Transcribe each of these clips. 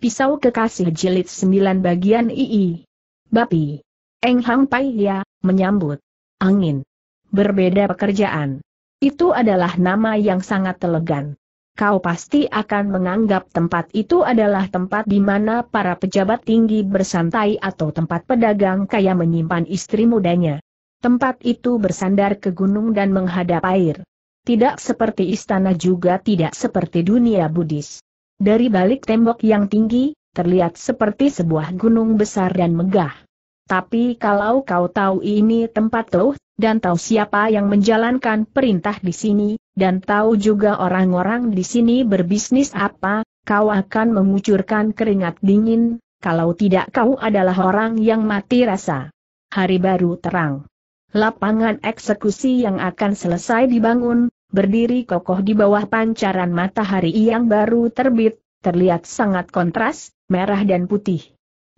Pisau Kekasih Jilid 9 Bagian II. Bapi. Eng Hang Pai Ya, menyambut. Angin. Berbeda pekerjaan. Itu adalah nama yang sangat elegan. Kau pasti akan menganggap tempat itu adalah tempat di mana para pejabat tinggi bersantai atau tempat pedagang kaya menyimpan istri mudanya. Tempat itu bersandar ke gunung dan menghadap air. Tidak seperti istana juga tidak seperti dunia Buddhis. Dari balik tembok yang tinggi, terlihat seperti sebuah gunung besar dan megah. Tapi kalau kau tahu ini tempat tuh, dan tahu siapa yang menjalankan perintah di sini, dan tahu juga orang-orang di sini berbisnis apa, kau akan mengucurkan keringat dingin, kalau tidak kau adalah orang yang mati rasa. Hari baru terang. Lapangan eksekusi yang akan selesai dibangun, berdiri kokoh di bawah pancaran matahari yang baru terbit, terlihat sangat kontras, merah dan putih.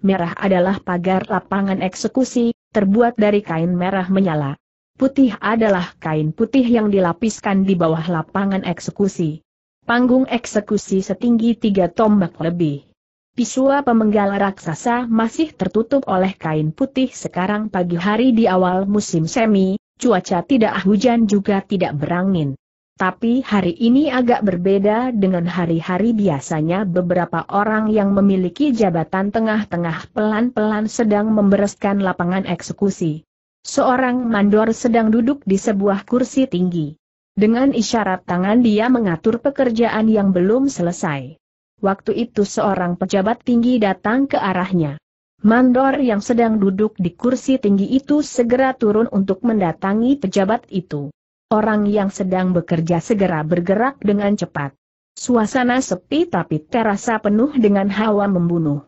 Merah adalah pagar lapangan eksekusi, terbuat dari kain merah menyala. Putih adalah kain putih yang dilapiskan di bawah lapangan eksekusi. Panggung eksekusi setinggi tiga tombak lebih. Pisua pemenggal raksasa masih tertutup oleh kain putih sekarang pagi hari di awal musim semi, cuaca tidak hujan juga tidak berangin. Tapi hari ini agak berbeda dengan hari-hari biasanya beberapa orang yang memiliki jabatan tengah-tengah pelan-pelan sedang membereskan lapangan eksekusi. Seorang mandor sedang duduk di sebuah kursi tinggi. Dengan isyarat tangan dia mengatur pekerjaan yang belum selesai. Waktu itu seorang pejabat tinggi datang ke arahnya. Mandor yang sedang duduk di kursi tinggi itu segera turun untuk mendatangi pejabat itu. Orang yang sedang bekerja segera bergerak dengan cepat. Suasana sepi tapi terasa penuh dengan hawa membunuh.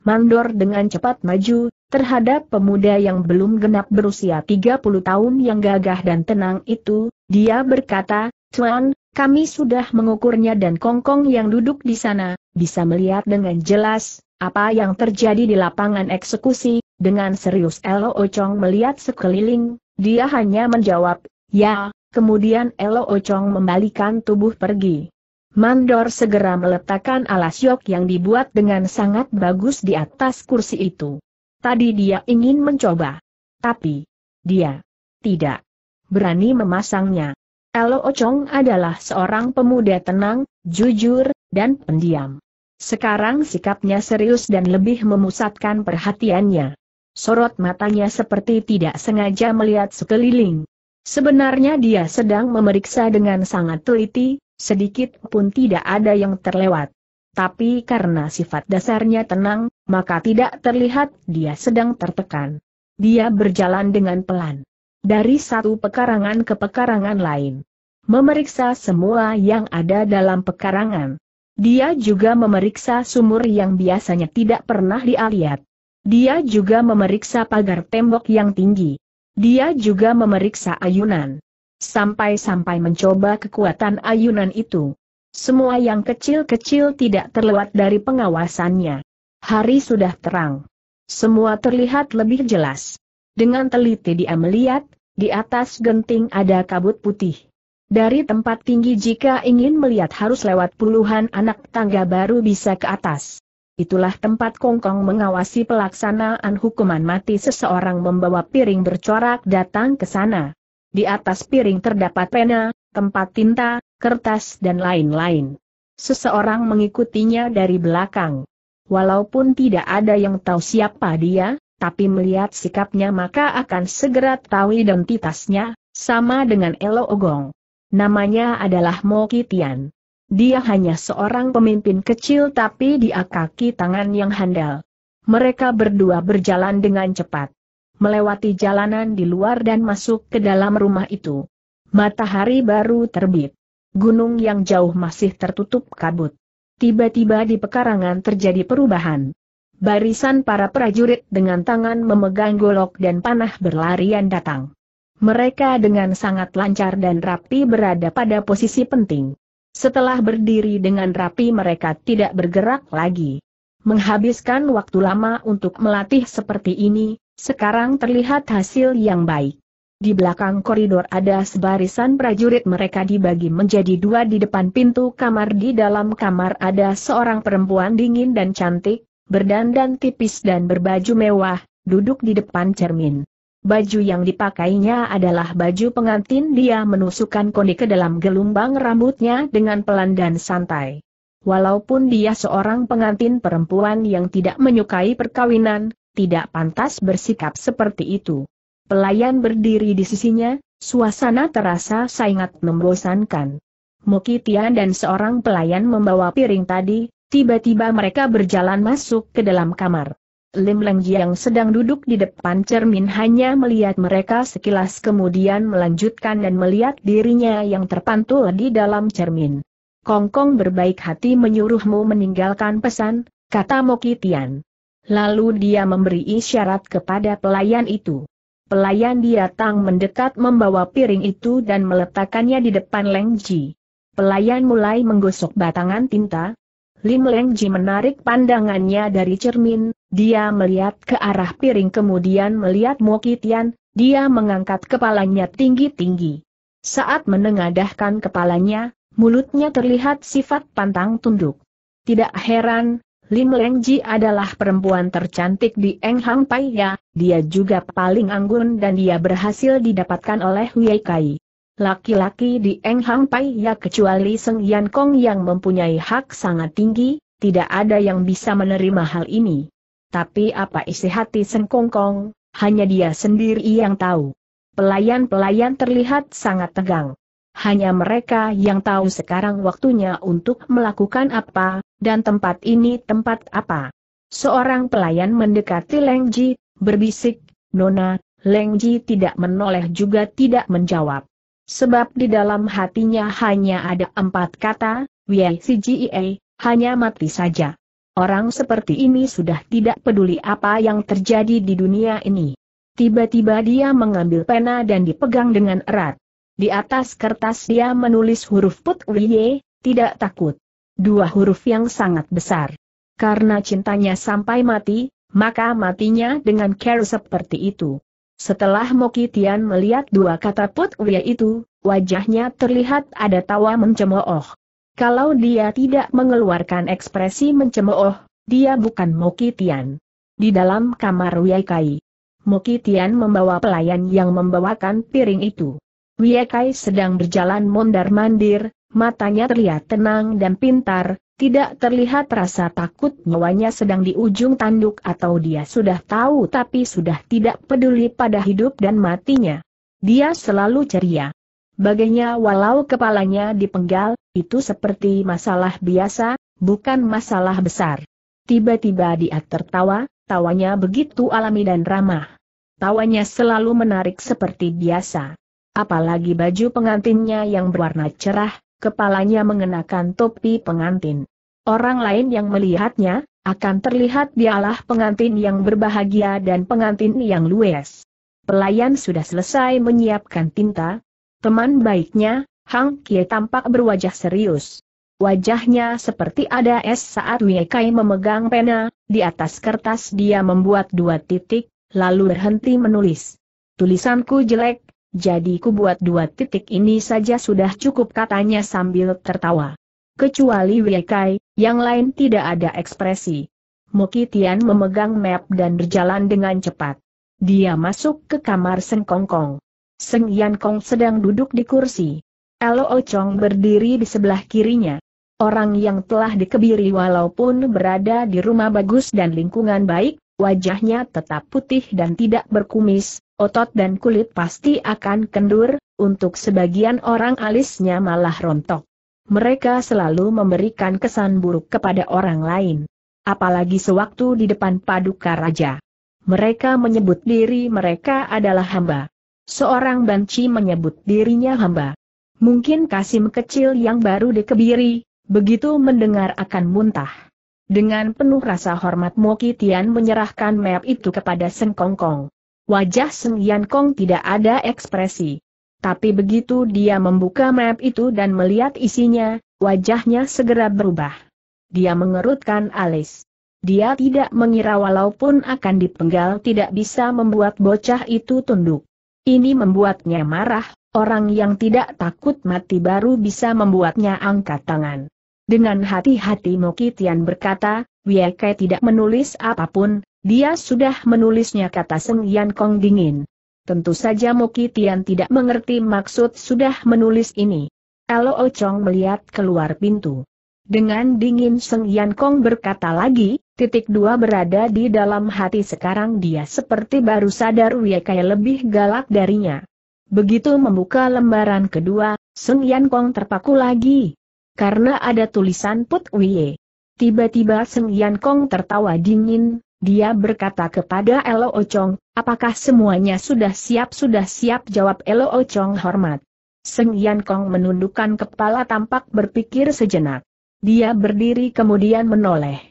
Mandor dengan cepat maju, terhadap pemuda yang belum genap berusia 30 tahun yang gagah dan tenang itu, dia berkata, Tuan, kami sudah mengukurnya dan kongkong yang duduk di sana, bisa melihat dengan jelas, apa yang terjadi di lapangan eksekusi, dengan serius Lo Ocong melihat sekeliling, dia hanya menjawab, ya, Kemudian Elo Ocong membalikan tubuh pergi. Mandor segera meletakkan alas yok yang dibuat dengan sangat bagus di atas kursi itu. Tadi dia ingin mencoba. Tapi, dia tidak berani memasangnya. Elo Ocong adalah seorang pemuda tenang, jujur, dan pendiam. Sekarang sikapnya serius dan lebih memusatkan perhatiannya. Sorot matanya seperti tidak sengaja melihat sekeliling. Sebenarnya dia sedang memeriksa dengan sangat teliti, sedikit pun tidak ada yang terlewat. Tapi karena sifat dasarnya tenang, maka tidak terlihat dia sedang tertekan. Dia berjalan dengan pelan. Dari satu pekarangan ke pekarangan lain. Memeriksa semua yang ada dalam pekarangan. Dia juga memeriksa sumur yang biasanya tidak pernah dialiat. Dia juga memeriksa pagar tembok yang tinggi. Dia juga memeriksa ayunan. Sampai-sampai mencoba kekuatan ayunan itu. Semua yang kecil-kecil tidak terlewat dari pengawasannya. Hari sudah terang. Semua terlihat lebih jelas. Dengan teliti dia melihat, di atas genting ada kabut putih. Dari tempat tinggi jika ingin melihat harus lewat puluhan anak tangga baru bisa ke atas. Itulah tempat Kongkong mengawasi pelaksanaan hukuman mati seseorang membawa piring bercorak datang ke sana. Di atas piring terdapat pena, tempat tinta, kertas dan lain-lain. Seseorang mengikutinya dari belakang. Walaupun tidak ada yang tahu siapa dia, tapi melihat sikapnya maka akan segera tahu identitasnya, sama dengan Elo Ogong. Namanya adalah Mo Kitian. Dia hanya seorang pemimpin kecil tapi dia kaki tangan yang handal. Mereka berdua berjalan dengan cepat. Melewati jalanan di luar dan masuk ke dalam rumah itu. Matahari baru terbit. Gunung yang jauh masih tertutup kabut. Tiba-tiba di pekarangan terjadi perubahan. Barisan para prajurit dengan tangan memegang golok dan panah berlarian datang. Mereka dengan sangat lancar dan rapi berada pada posisi penting. Setelah berdiri dengan rapi mereka tidak bergerak lagi. Menghabiskan waktu lama untuk melatih seperti ini, sekarang terlihat hasil yang baik. Di belakang koridor ada sebarisan prajurit mereka dibagi menjadi dua di depan pintu kamar di dalam kamar ada seorang perempuan dingin dan cantik, berdandan tipis dan berbaju mewah, duduk di depan cermin. Baju yang dipakainya adalah baju pengantin dia menusukkan koni ke dalam gelombang rambutnya dengan pelan dan santai. Walaupun dia seorang pengantin perempuan yang tidak menyukai perkawinan, tidak pantas bersikap seperti itu. Pelayan berdiri di sisinya, suasana terasa sangat membosankan. Mokitian dan seorang pelayan membawa piring tadi, tiba-tiba mereka berjalan masuk ke dalam kamar. Lim Leng yang sedang duduk di depan cermin hanya melihat mereka sekilas kemudian melanjutkan dan melihat dirinya yang terpantul di dalam cermin. Kongkong berbaik hati menyuruhmu meninggalkan pesan, kata Mokitian. Lalu dia memberi isyarat kepada pelayan itu. Pelayan dia datang mendekat membawa piring itu dan meletakkannya di depan Leng Ji. Pelayan mulai menggosok batangan tinta. Lim Leng Ji menarik pandangannya dari cermin, dia melihat ke arah piring kemudian melihat Mokitian, dia mengangkat kepalanya tinggi-tinggi. Saat menengadahkan kepalanya, mulutnya terlihat sifat pantang tunduk. Tidak heran, Lim Lengji adalah perempuan tercantik di Eng Hang Pai ya, dia juga paling anggun dan dia berhasil didapatkan oleh Wei Kai. Laki-laki di Eng Hang Pai ya kecuali Seng Yan Kong yang mempunyai hak sangat tinggi, tidak ada yang bisa menerima hal ini tapi apa isi hati Sengkongkong, hanya dia sendiri yang tahu. Pelayan-pelayan terlihat sangat tegang. Hanya mereka yang tahu sekarang waktunya untuk melakukan apa, dan tempat ini tempat apa. Seorang pelayan mendekati Leng Ji, berbisik, Nona, Leng Ji tidak menoleh juga tidak menjawab. Sebab di dalam hatinya hanya ada empat kata, Wei Si Ji hanya mati saja. Orang seperti ini sudah tidak peduli apa yang terjadi di dunia ini. Tiba-tiba dia mengambil pena dan dipegang dengan erat. Di atas kertas dia menulis huruf put wye, tidak takut. Dua huruf yang sangat besar. Karena cintanya sampai mati, maka matinya dengan care seperti itu. Setelah Mokitian melihat dua kata put wye itu, wajahnya terlihat ada tawa mencemooh. Kalau dia tidak mengeluarkan ekspresi mencemooh, dia bukan Mokitian. Di dalam kamar Wiekai, Mokitian membawa pelayan yang membawakan piring itu. Wiekai sedang berjalan mondar-mandir, matanya terlihat tenang dan pintar, tidak terlihat rasa takut nyawanya sedang di ujung tanduk atau dia sudah tahu tapi sudah tidak peduli pada hidup dan matinya. Dia selalu ceria. Baginya walau kepalanya dipenggal, itu seperti masalah biasa, bukan masalah besar. Tiba-tiba dia tertawa, tawanya begitu alami dan ramah. Tawanya selalu menarik seperti biasa. Apalagi baju pengantinnya yang berwarna cerah, kepalanya mengenakan topi pengantin. Orang lain yang melihatnya, akan terlihat dialah pengantin yang berbahagia dan pengantin yang luwes. Pelayan sudah selesai menyiapkan tinta. Teman baiknya, Hang Kie tampak berwajah serius. Wajahnya seperti ada es saat Wei Kai memegang pena, di atas kertas dia membuat dua titik, lalu berhenti menulis. Tulisanku jelek, jadi ku buat dua titik ini saja sudah cukup katanya sambil tertawa. Kecuali Wei Kai, yang lain tidak ada ekspresi. Mo memegang map dan berjalan dengan cepat. Dia masuk ke kamar Seng Kong Kong. Seng Yan Kong sedang duduk di kursi. Elo Ocong berdiri di sebelah kirinya. Orang yang telah dikebiri walaupun berada di rumah bagus dan lingkungan baik, wajahnya tetap putih dan tidak berkumis, otot dan kulit pasti akan kendur, untuk sebagian orang alisnya malah rontok. Mereka selalu memberikan kesan buruk kepada orang lain. Apalagi sewaktu di depan paduka raja. Mereka menyebut diri mereka adalah hamba. Seorang banci menyebut dirinya hamba. Mungkin Kasim kecil yang baru dikebiri, begitu mendengar akan muntah. Dengan penuh rasa hormat Moki Tian menyerahkan map itu kepada Seng Kong Kong. Wajah Seng Yan Kong tidak ada ekspresi. Tapi begitu dia membuka map itu dan melihat isinya, wajahnya segera berubah. Dia mengerutkan alis. Dia tidak mengira walaupun akan dipenggal tidak bisa membuat bocah itu tunduk. Ini membuatnya marah, Orang yang tidak takut mati baru bisa membuatnya angkat tangan. Dengan hati-hati Mokitian berkata, Wiekai tidak menulis apapun, dia sudah menulisnya kata Seng Yan Kong dingin. Tentu saja Mokitian tidak mengerti maksud sudah menulis ini. Elo Ochong melihat keluar pintu. Dengan dingin Seng Yan Kong berkata lagi, titik dua berada di dalam hati sekarang dia seperti baru sadar Wiekai lebih galak darinya. Begitu membuka lembaran kedua, Seng Yan Kong terpaku lagi. Karena ada tulisan Put Wie. Tiba-tiba Seng Yan Kong tertawa dingin, dia berkata kepada Elo Ochong, apakah semuanya sudah siap? Sudah siap jawab Elo Ochong hormat. Seng Yan Kong menundukkan kepala tampak berpikir sejenak. Dia berdiri kemudian menoleh.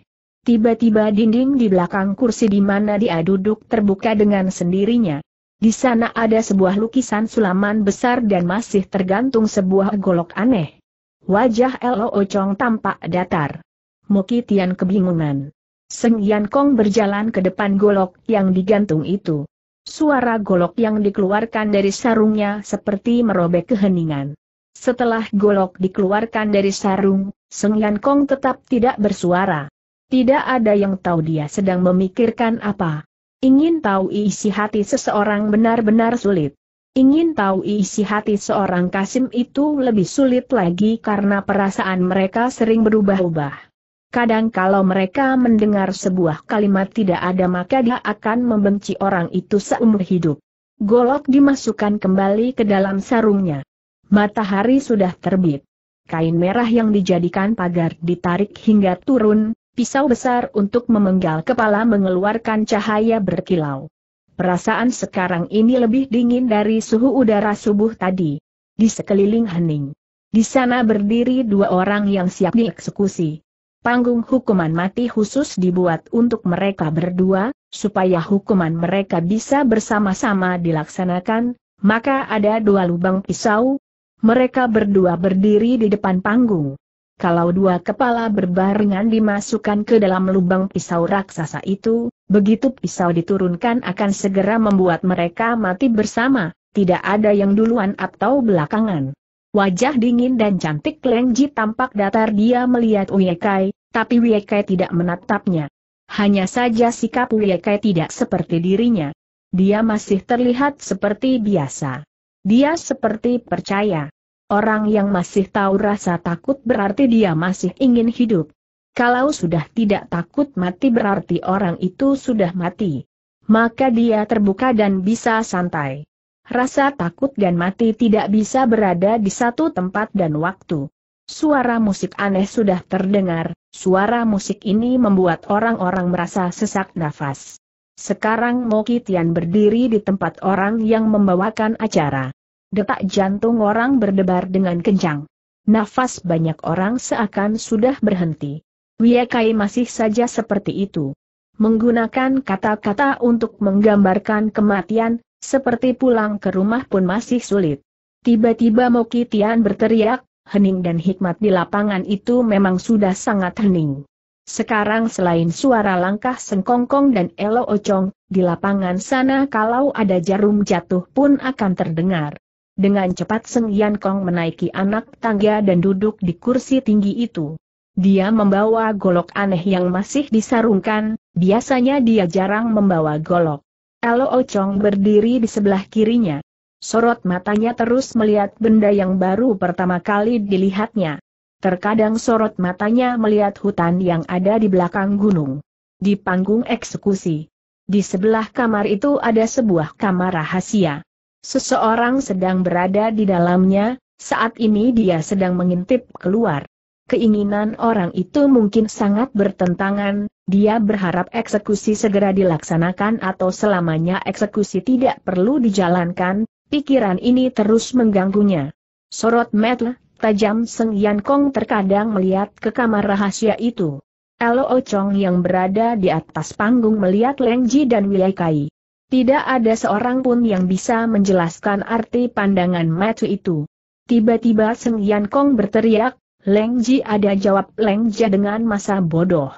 Tiba-tiba dinding di belakang kursi di mana dia duduk terbuka dengan sendirinya. Di sana ada sebuah lukisan sulaman besar dan masih tergantung sebuah golok aneh. Wajah Lo Ocong tampak datar. Mokitian Tian kebingungan. Seng Yan Kong berjalan ke depan golok yang digantung itu. Suara golok yang dikeluarkan dari sarungnya seperti merobek keheningan. Setelah golok dikeluarkan dari sarung, Seng Yan Kong tetap tidak bersuara. Tidak ada yang tahu dia sedang memikirkan apa. Ingin tahu isi hati seseorang benar-benar sulit. Ingin tahu isi hati seorang Kasim itu lebih sulit lagi karena perasaan mereka sering berubah-ubah. Kadang kalau mereka mendengar sebuah kalimat tidak ada maka dia akan membenci orang itu seumur hidup. Golok dimasukkan kembali ke dalam sarungnya. Matahari sudah terbit. Kain merah yang dijadikan pagar ditarik hingga turun, pisau besar untuk memenggal kepala mengeluarkan cahaya berkilau. Perasaan sekarang ini lebih dingin dari suhu udara subuh tadi. Di sekeliling hening. Di sana berdiri dua orang yang siap dieksekusi. Panggung hukuman mati khusus dibuat untuk mereka berdua, supaya hukuman mereka bisa bersama-sama dilaksanakan, maka ada dua lubang pisau. Mereka berdua berdiri di depan panggung kalau dua kepala berbarengan dimasukkan ke dalam lubang pisau raksasa itu, begitu pisau diturunkan akan segera membuat mereka mati bersama, tidak ada yang duluan atau belakangan. Wajah dingin dan cantik Lengji tampak datar dia melihat Uyekai, tapi Uyekai tidak menatapnya. Hanya saja sikap Uyekai tidak seperti dirinya. Dia masih terlihat seperti biasa. Dia seperti percaya. Orang yang masih tahu rasa takut berarti dia masih ingin hidup. Kalau sudah tidak takut mati berarti orang itu sudah mati. Maka dia terbuka dan bisa santai. Rasa takut dan mati tidak bisa berada di satu tempat dan waktu. Suara musik aneh sudah terdengar, suara musik ini membuat orang-orang merasa sesak nafas. Sekarang Mokitian Tian berdiri di tempat orang yang membawakan acara detak jantung orang berdebar dengan kencang. Nafas banyak orang seakan sudah berhenti. Wiekai masih saja seperti itu. Menggunakan kata-kata untuk menggambarkan kematian, seperti pulang ke rumah pun masih sulit. Tiba-tiba Mokitian berteriak, hening dan hikmat di lapangan itu memang sudah sangat hening. Sekarang selain suara langkah Sengkongkong dan Elo Ocong, di lapangan sana kalau ada jarum jatuh pun akan terdengar. Dengan cepat Seng Yan Kong menaiki anak tangga dan duduk di kursi tinggi itu. Dia membawa golok aneh yang masih disarungkan, biasanya dia jarang membawa golok. Elo Ochong berdiri di sebelah kirinya. Sorot matanya terus melihat benda yang baru pertama kali dilihatnya. Terkadang sorot matanya melihat hutan yang ada di belakang gunung. Di panggung eksekusi. Di sebelah kamar itu ada sebuah kamar rahasia. Seseorang sedang berada di dalamnya, saat ini dia sedang mengintip keluar. Keinginan orang itu mungkin sangat bertentangan, dia berharap eksekusi segera dilaksanakan atau selamanya eksekusi tidak perlu dijalankan, pikiran ini terus mengganggunya. Sorot metel, tajam Seng Yan Kong terkadang melihat ke kamar rahasia itu. Lo oh Chong yang berada di atas panggung melihat Leng Ji dan Wilai Kai. Tidak ada seorang pun yang bisa menjelaskan arti pandangan mata itu. Tiba-tiba Seng Yan Kong berteriak, Leng Ji ada jawab Leng Ji dengan masa bodoh.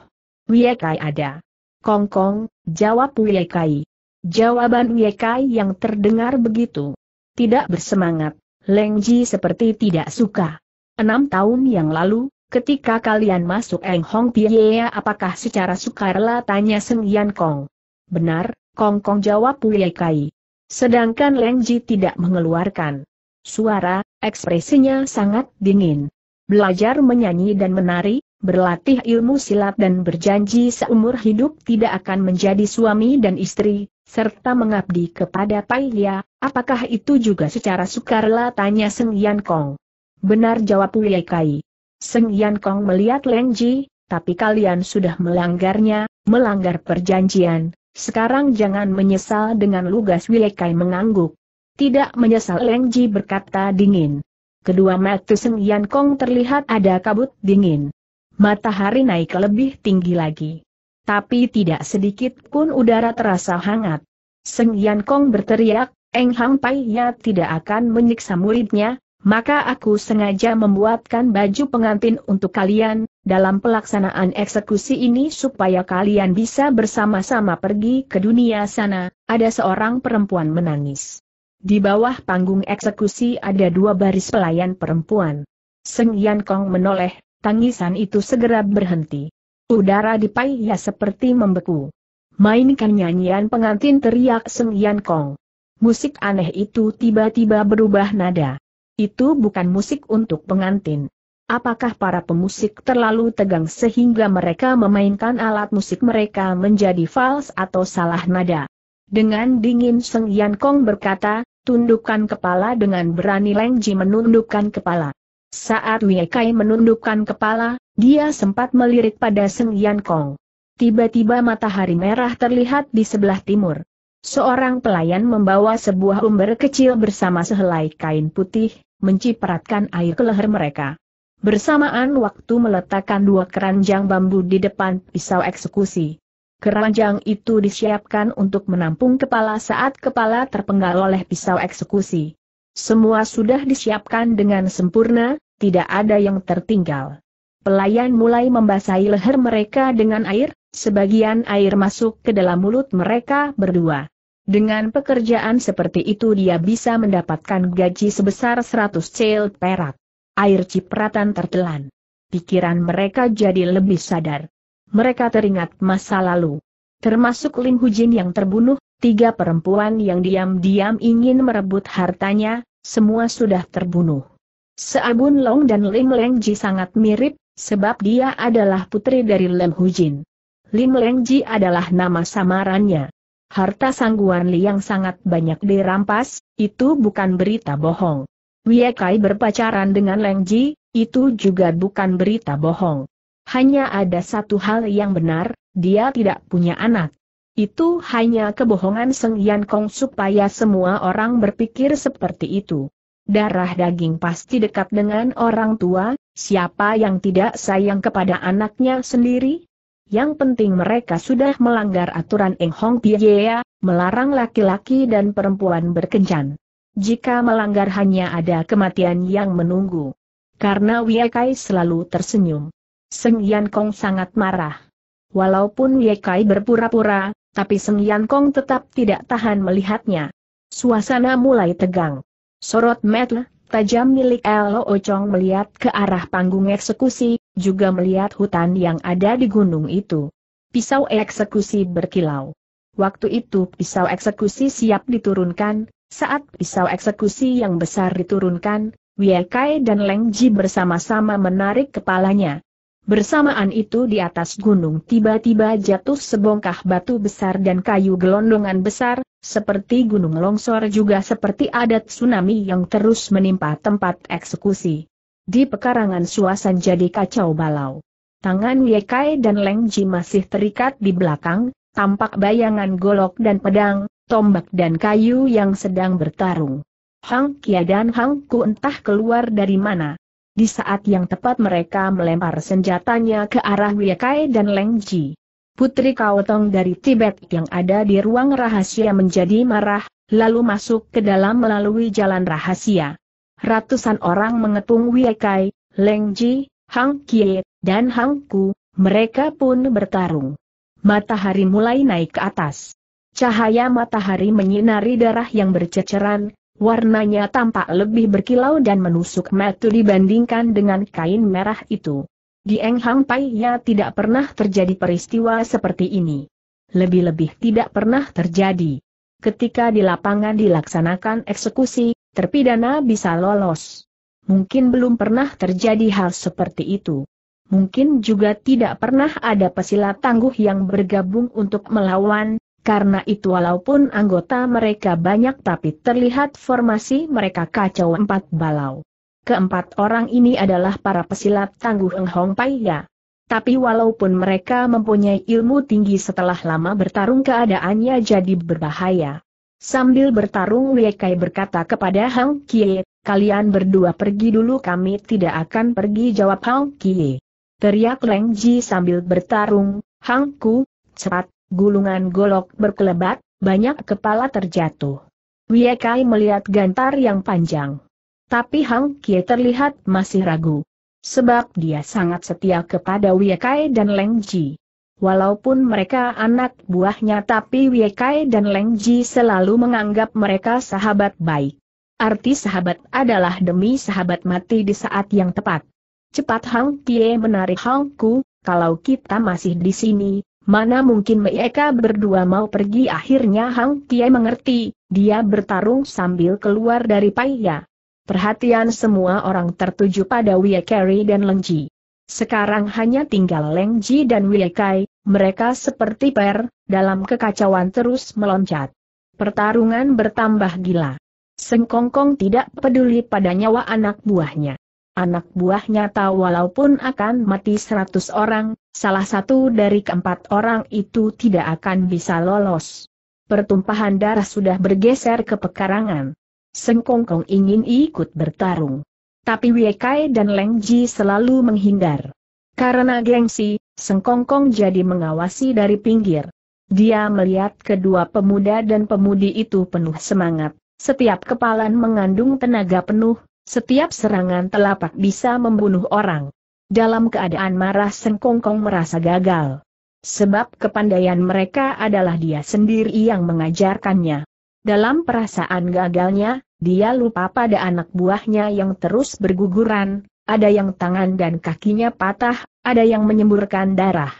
Wiekai ada. Kong Kong, jawab Wiekai. Jawaban Wiekai yang terdengar begitu. Tidak bersemangat, Leng Ji seperti tidak suka. Enam tahun yang lalu, ketika kalian masuk Eng Hong Pie, apakah secara sukarela tanya Seng Yan Kong. Benar, Kong Kong jawab Liai Kai. Sedangkan Leng Ji tidak mengeluarkan suara, ekspresinya sangat dingin. Belajar menyanyi dan menari, berlatih ilmu silat dan berjanji seumur hidup tidak akan menjadi suami dan istri, serta mengabdi kepada Pailia, apakah itu juga secara sukarela tanya Seng Yan Kong. Benar jawab Liai Kai. Seng Yan Kong melihat Leng Ji, tapi kalian sudah melanggarnya, melanggar perjanjian, sekarang jangan menyesal dengan lugas Wilekai mengangguk. Tidak menyesal Leng Ji berkata dingin. Kedua mata Seng Yan Kong terlihat ada kabut dingin. Matahari naik lebih tinggi lagi. Tapi tidak sedikit pun udara terasa hangat. Seng Yan Kong berteriak, Eng Hang Pai ya tidak akan menyiksa muridnya, maka aku sengaja membuatkan baju pengantin untuk kalian, dalam pelaksanaan eksekusi ini supaya kalian bisa bersama-sama pergi ke dunia sana, ada seorang perempuan menangis. Di bawah panggung eksekusi ada dua baris pelayan perempuan. Seng Yan Kong menoleh, tangisan itu segera berhenti. Udara di payah seperti membeku. Mainkan nyanyian pengantin teriak Seng Yan Kong. Musik aneh itu tiba-tiba berubah nada. Itu bukan musik untuk pengantin. Apakah para pemusik terlalu tegang sehingga mereka memainkan alat musik mereka menjadi fals atau salah nada? Dengan dingin Seng Yan Kong berkata, tundukkan kepala dengan berani Leng Ji menundukkan kepala. Saat Wei Kai menundukkan kepala, dia sempat melirik pada Seng Yan Kong. Tiba-tiba matahari merah terlihat di sebelah timur. Seorang pelayan membawa sebuah umber kecil bersama sehelai kain putih, mencipratkan air ke leher mereka. Bersamaan waktu meletakkan dua keranjang bambu di depan pisau eksekusi. Keranjang itu disiapkan untuk menampung kepala saat kepala terpenggal oleh pisau eksekusi. Semua sudah disiapkan dengan sempurna, tidak ada yang tertinggal. Pelayan mulai membasahi leher mereka dengan air, sebagian air masuk ke dalam mulut mereka berdua. Dengan pekerjaan seperti itu dia bisa mendapatkan gaji sebesar 100 cel perak. Air cipratan tertelan. Pikiran mereka jadi lebih sadar. Mereka teringat masa lalu. Termasuk Lim Jin yang terbunuh, tiga perempuan yang diam-diam ingin merebut hartanya, semua sudah terbunuh. Seabun Long dan Lim Leng Ji sangat mirip, sebab dia adalah putri dari Lim Jin. Lim Leng Ji adalah nama samarannya. Harta sangguan Li yang sangat banyak dirampas, itu bukan berita bohong. Wie Kai berpacaran dengan Leng Ji, itu juga bukan berita bohong. Hanya ada satu hal yang benar, dia tidak punya anak. Itu hanya kebohongan Seng Yan Kong supaya semua orang berpikir seperti itu. Darah daging pasti dekat dengan orang tua, siapa yang tidak sayang kepada anaknya sendiri? Yang penting mereka sudah melanggar aturan Eng Hong Ye, melarang laki-laki dan perempuan berkencan. Jika melanggar hanya ada kematian yang menunggu. Karena Wiekai selalu tersenyum. Seng Yan Kong sangat marah. Walaupun Wiekai berpura-pura, tapi Seng Yan Kong tetap tidak tahan melihatnya. Suasana mulai tegang. Sorot mata tajam milik Elo Ocong melihat ke arah panggung eksekusi, juga melihat hutan yang ada di gunung itu. Pisau eksekusi berkilau. Waktu itu pisau eksekusi siap diturunkan, saat pisau eksekusi yang besar diturunkan, Wiekai dan Leng Ji bersama-sama menarik kepalanya. Bersamaan itu di atas gunung tiba-tiba jatuh sebongkah batu besar dan kayu gelondongan besar, seperti gunung longsor juga seperti adat tsunami yang terus menimpa tempat eksekusi. Di pekarangan suasana jadi kacau balau. Tangan Kai dan Leng Ji masih terikat di belakang, tampak bayangan golok dan pedang, tombak dan kayu yang sedang bertarung. Hang Kia dan Hang Ku entah keluar dari mana. Di saat yang tepat mereka melempar senjatanya ke arah Wiekai dan Leng Ji. Putri Kaotong dari Tibet yang ada di ruang rahasia menjadi marah, lalu masuk ke dalam melalui jalan rahasia. Ratusan orang mengepung Wiekai, Leng Ji, Hang Kie, dan Hang Ku, mereka pun bertarung. Matahari mulai naik ke atas. Cahaya matahari menyinari darah yang berceceran, warnanya tampak lebih berkilau dan menusuk mata dibandingkan dengan kain merah itu. Di Eng Hang Pai ya tidak pernah terjadi peristiwa seperti ini. Lebih-lebih tidak pernah terjadi. Ketika di lapangan dilaksanakan eksekusi, terpidana bisa lolos. Mungkin belum pernah terjadi hal seperti itu. Mungkin juga tidak pernah ada pesilat tangguh yang bergabung untuk melawan, karena itu walaupun anggota mereka banyak tapi terlihat formasi mereka kacau empat balau. Keempat orang ini adalah para pesilat tangguh Heng Hong Pai Ya. Tapi walaupun mereka mempunyai ilmu tinggi setelah lama bertarung keadaannya jadi berbahaya. Sambil bertarung Kai berkata kepada Hang Kie, kalian berdua pergi dulu kami tidak akan pergi jawab Hang Kie. Teriak Leng Ji sambil bertarung, Hang Ku, cepat, Gulungan golok berkelebat, banyak kepala terjatuh. Wiekai melihat gantar yang panjang. Tapi Hang Kie terlihat masih ragu. Sebab dia sangat setia kepada Wiekai dan Leng Ji. Walaupun mereka anak buahnya tapi Wiekai dan Leng Ji selalu menganggap mereka sahabat baik. Arti sahabat adalah demi sahabat mati di saat yang tepat. Cepat Hang Kie menarik Hang Ku, kalau kita masih di sini, Mana mungkin mereka berdua mau pergi akhirnya Hang Kiai mengerti, dia bertarung sambil keluar dari paya. Perhatian semua orang tertuju pada Wei Carey dan Leng Ji. Sekarang hanya tinggal Leng Ji dan Wei Kai, mereka seperti per, dalam kekacauan terus meloncat. Pertarungan bertambah gila. Sengkongkong tidak peduli pada nyawa anak buahnya anak buahnya tahu walaupun akan mati seratus orang, salah satu dari keempat orang itu tidak akan bisa lolos. Pertumpahan darah sudah bergeser ke pekarangan. Sengkongkong ingin ikut bertarung. Tapi Wiekai dan Leng Ji selalu menghindar. Karena gengsi, Sengkongkong jadi mengawasi dari pinggir. Dia melihat kedua pemuda dan pemudi itu penuh semangat, setiap kepalan mengandung tenaga penuh, setiap serangan telapak bisa membunuh orang. Dalam keadaan marah Sengkongkong merasa gagal. Sebab kepandaian mereka adalah dia sendiri yang mengajarkannya. Dalam perasaan gagalnya, dia lupa pada anak buahnya yang terus berguguran, ada yang tangan dan kakinya patah, ada yang menyemburkan darah.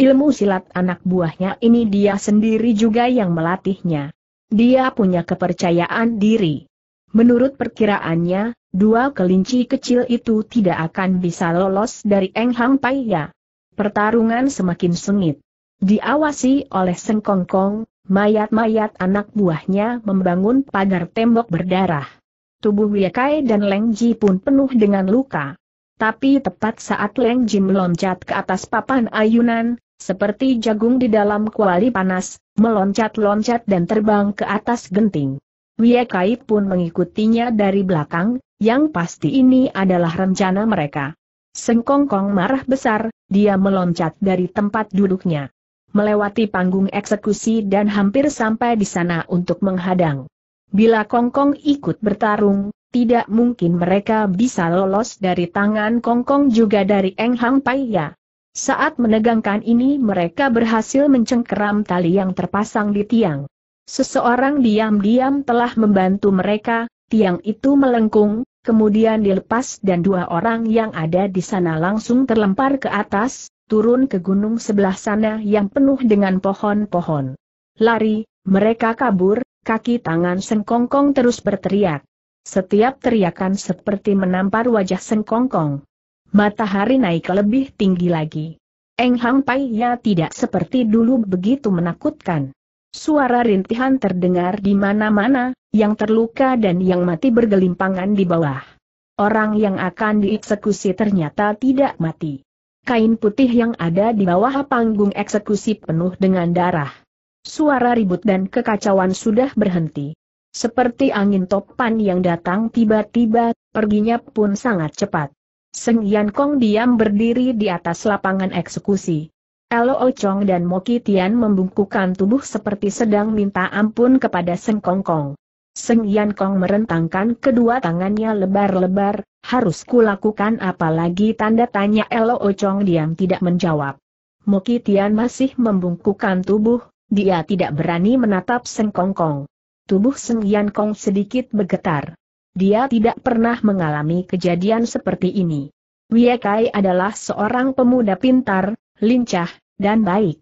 Ilmu silat anak buahnya ini dia sendiri juga yang melatihnya. Dia punya kepercayaan diri. Menurut perkiraannya, Dua kelinci kecil itu tidak akan bisa lolos dari Eng Hang Pai ya. Pertarungan semakin sengit. Diawasi oleh Kong Seng Kong, mayat-mayat anak buahnya membangun pagar tembok berdarah. Tubuh Kai dan Leng Ji pun penuh dengan luka. Tapi tepat saat Leng Ji meloncat ke atas papan ayunan, seperti jagung di dalam kuali panas, meloncat-loncat dan terbang ke atas genting. Wie Kai pun mengikutinya dari belakang, yang pasti ini adalah rencana mereka. Sengkongkong marah besar, dia meloncat dari tempat duduknya. Melewati panggung eksekusi dan hampir sampai di sana untuk menghadang. Bila Kongkong ikut bertarung, tidak mungkin mereka bisa lolos dari tangan Kongkong juga dari Eng Hang Pai ya. Saat menegangkan ini mereka berhasil mencengkeram tali yang terpasang di tiang. Seseorang diam-diam telah membantu mereka, tiang itu melengkung, kemudian dilepas dan dua orang yang ada di sana langsung terlempar ke atas, turun ke gunung sebelah sana yang penuh dengan pohon-pohon. Lari, mereka kabur, kaki tangan Sengkongkong terus berteriak. Setiap teriakan seperti menampar wajah Sengkongkong. Matahari naik lebih tinggi lagi. Eng Hang Pai ya tidak seperti dulu begitu menakutkan. Suara rintihan terdengar di mana-mana, yang terluka dan yang mati bergelimpangan di bawah. Orang yang akan dieksekusi ternyata tidak mati. Kain putih yang ada di bawah panggung eksekusi penuh dengan darah. Suara ribut dan kekacauan sudah berhenti. Seperti angin topan yang datang tiba-tiba, perginya pun sangat cepat. Seng Yan Kong diam berdiri di atas lapangan eksekusi. Elo Ochong oh dan Moki Tian membungkukan tubuh seperti sedang minta ampun kepada Seng Kong Kong. Seng Yan Kong merentangkan kedua tangannya lebar-lebar, harus kulakukan apalagi tanda tanya Elo Ochong oh diam tidak menjawab. Moki Tian masih membungkukan tubuh, dia tidak berani menatap Seng Kong Kong. Tubuh Seng Yan Kong sedikit bergetar. Dia tidak pernah mengalami kejadian seperti ini. Wiekai adalah seorang pemuda pintar, lincah, dan baik.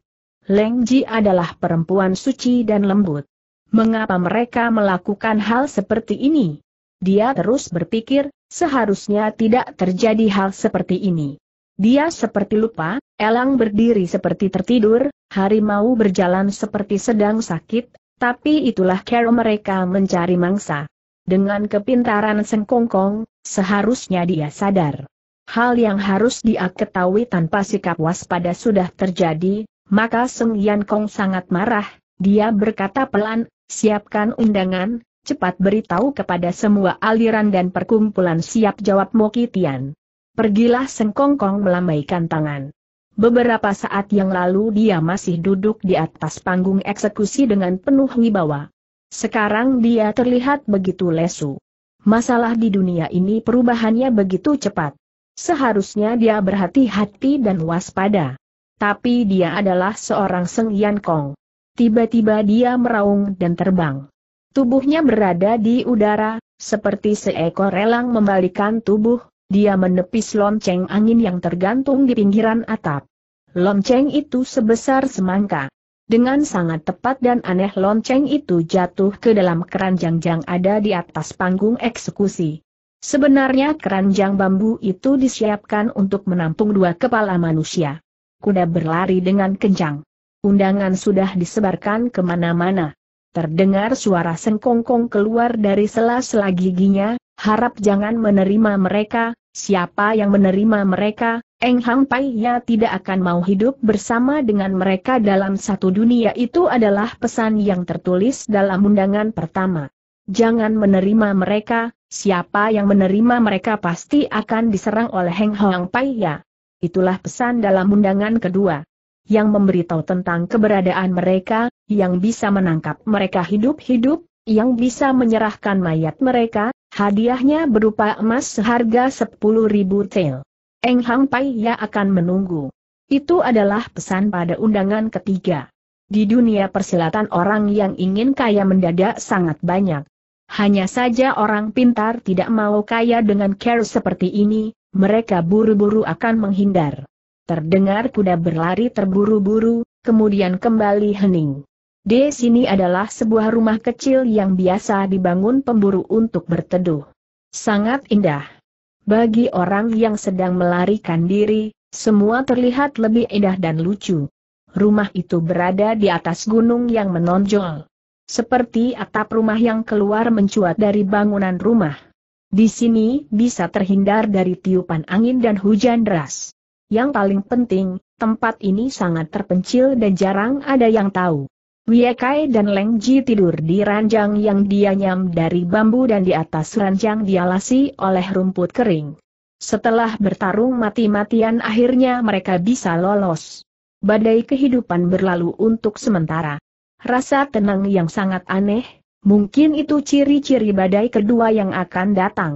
Leng Ji adalah perempuan suci dan lembut. Mengapa mereka melakukan hal seperti ini? Dia terus berpikir, seharusnya tidak terjadi hal seperti ini. Dia seperti lupa, elang berdiri seperti tertidur, harimau berjalan seperti sedang sakit, tapi itulah cara mereka mencari mangsa. Dengan kepintaran sengkongkong, seharusnya dia sadar. Hal yang harus dia ketahui tanpa sikap waspada sudah terjadi, maka Seng Yan Kong sangat marah, dia berkata pelan, siapkan undangan, cepat beritahu kepada semua aliran dan perkumpulan siap jawab Mokitian. Pergilah Seng Kong Kong melambaikan tangan. Beberapa saat yang lalu dia masih duduk di atas panggung eksekusi dengan penuh wibawa. Sekarang dia terlihat begitu lesu. Masalah di dunia ini perubahannya begitu cepat. Seharusnya dia berhati-hati dan waspada. Tapi dia adalah seorang Seng Yan Kong. Tiba-tiba dia meraung dan terbang. Tubuhnya berada di udara, seperti seekor elang membalikan tubuh, dia menepis lonceng angin yang tergantung di pinggiran atap. Lonceng itu sebesar semangka. Dengan sangat tepat dan aneh lonceng itu jatuh ke dalam keranjang yang ada di atas panggung eksekusi. Sebenarnya keranjang bambu itu disiapkan untuk menampung dua kepala manusia. Kuda berlari dengan kencang. Undangan sudah disebarkan kemana-mana. Terdengar suara sengkongkong keluar dari sela-sela giginya, harap jangan menerima mereka, siapa yang menerima mereka, Eng Hang Pai ya tidak akan mau hidup bersama dengan mereka dalam satu dunia itu adalah pesan yang tertulis dalam undangan pertama. Jangan menerima mereka, Siapa yang menerima mereka pasti akan diserang oleh Heng Hoang Pai Ya. Itulah pesan dalam undangan kedua. Yang memberitahu tentang keberadaan mereka, yang bisa menangkap mereka hidup-hidup, yang bisa menyerahkan mayat mereka, hadiahnya berupa emas seharga ribu tel. Eng Hang Pai Ya akan menunggu. Itu adalah pesan pada undangan ketiga. Di dunia persilatan orang yang ingin kaya mendadak sangat banyak. Hanya saja orang pintar tidak mau kaya dengan care seperti ini, mereka buru-buru akan menghindar. Terdengar kuda berlari terburu-buru, kemudian kembali hening. Di sini adalah sebuah rumah kecil yang biasa dibangun pemburu untuk berteduh. Sangat indah. Bagi orang yang sedang melarikan diri, semua terlihat lebih indah dan lucu. Rumah itu berada di atas gunung yang menonjol. Seperti atap rumah yang keluar mencuat dari bangunan rumah. Di sini bisa terhindar dari tiupan angin dan hujan deras. Yang paling penting, tempat ini sangat terpencil dan jarang ada yang tahu. Wiekai dan Lengji tidur di ranjang yang dianyam dari bambu dan di atas ranjang dialasi oleh rumput kering. Setelah bertarung mati-matian akhirnya mereka bisa lolos. Badai kehidupan berlalu untuk sementara. Rasa tenang yang sangat aneh, mungkin itu ciri-ciri badai kedua yang akan datang.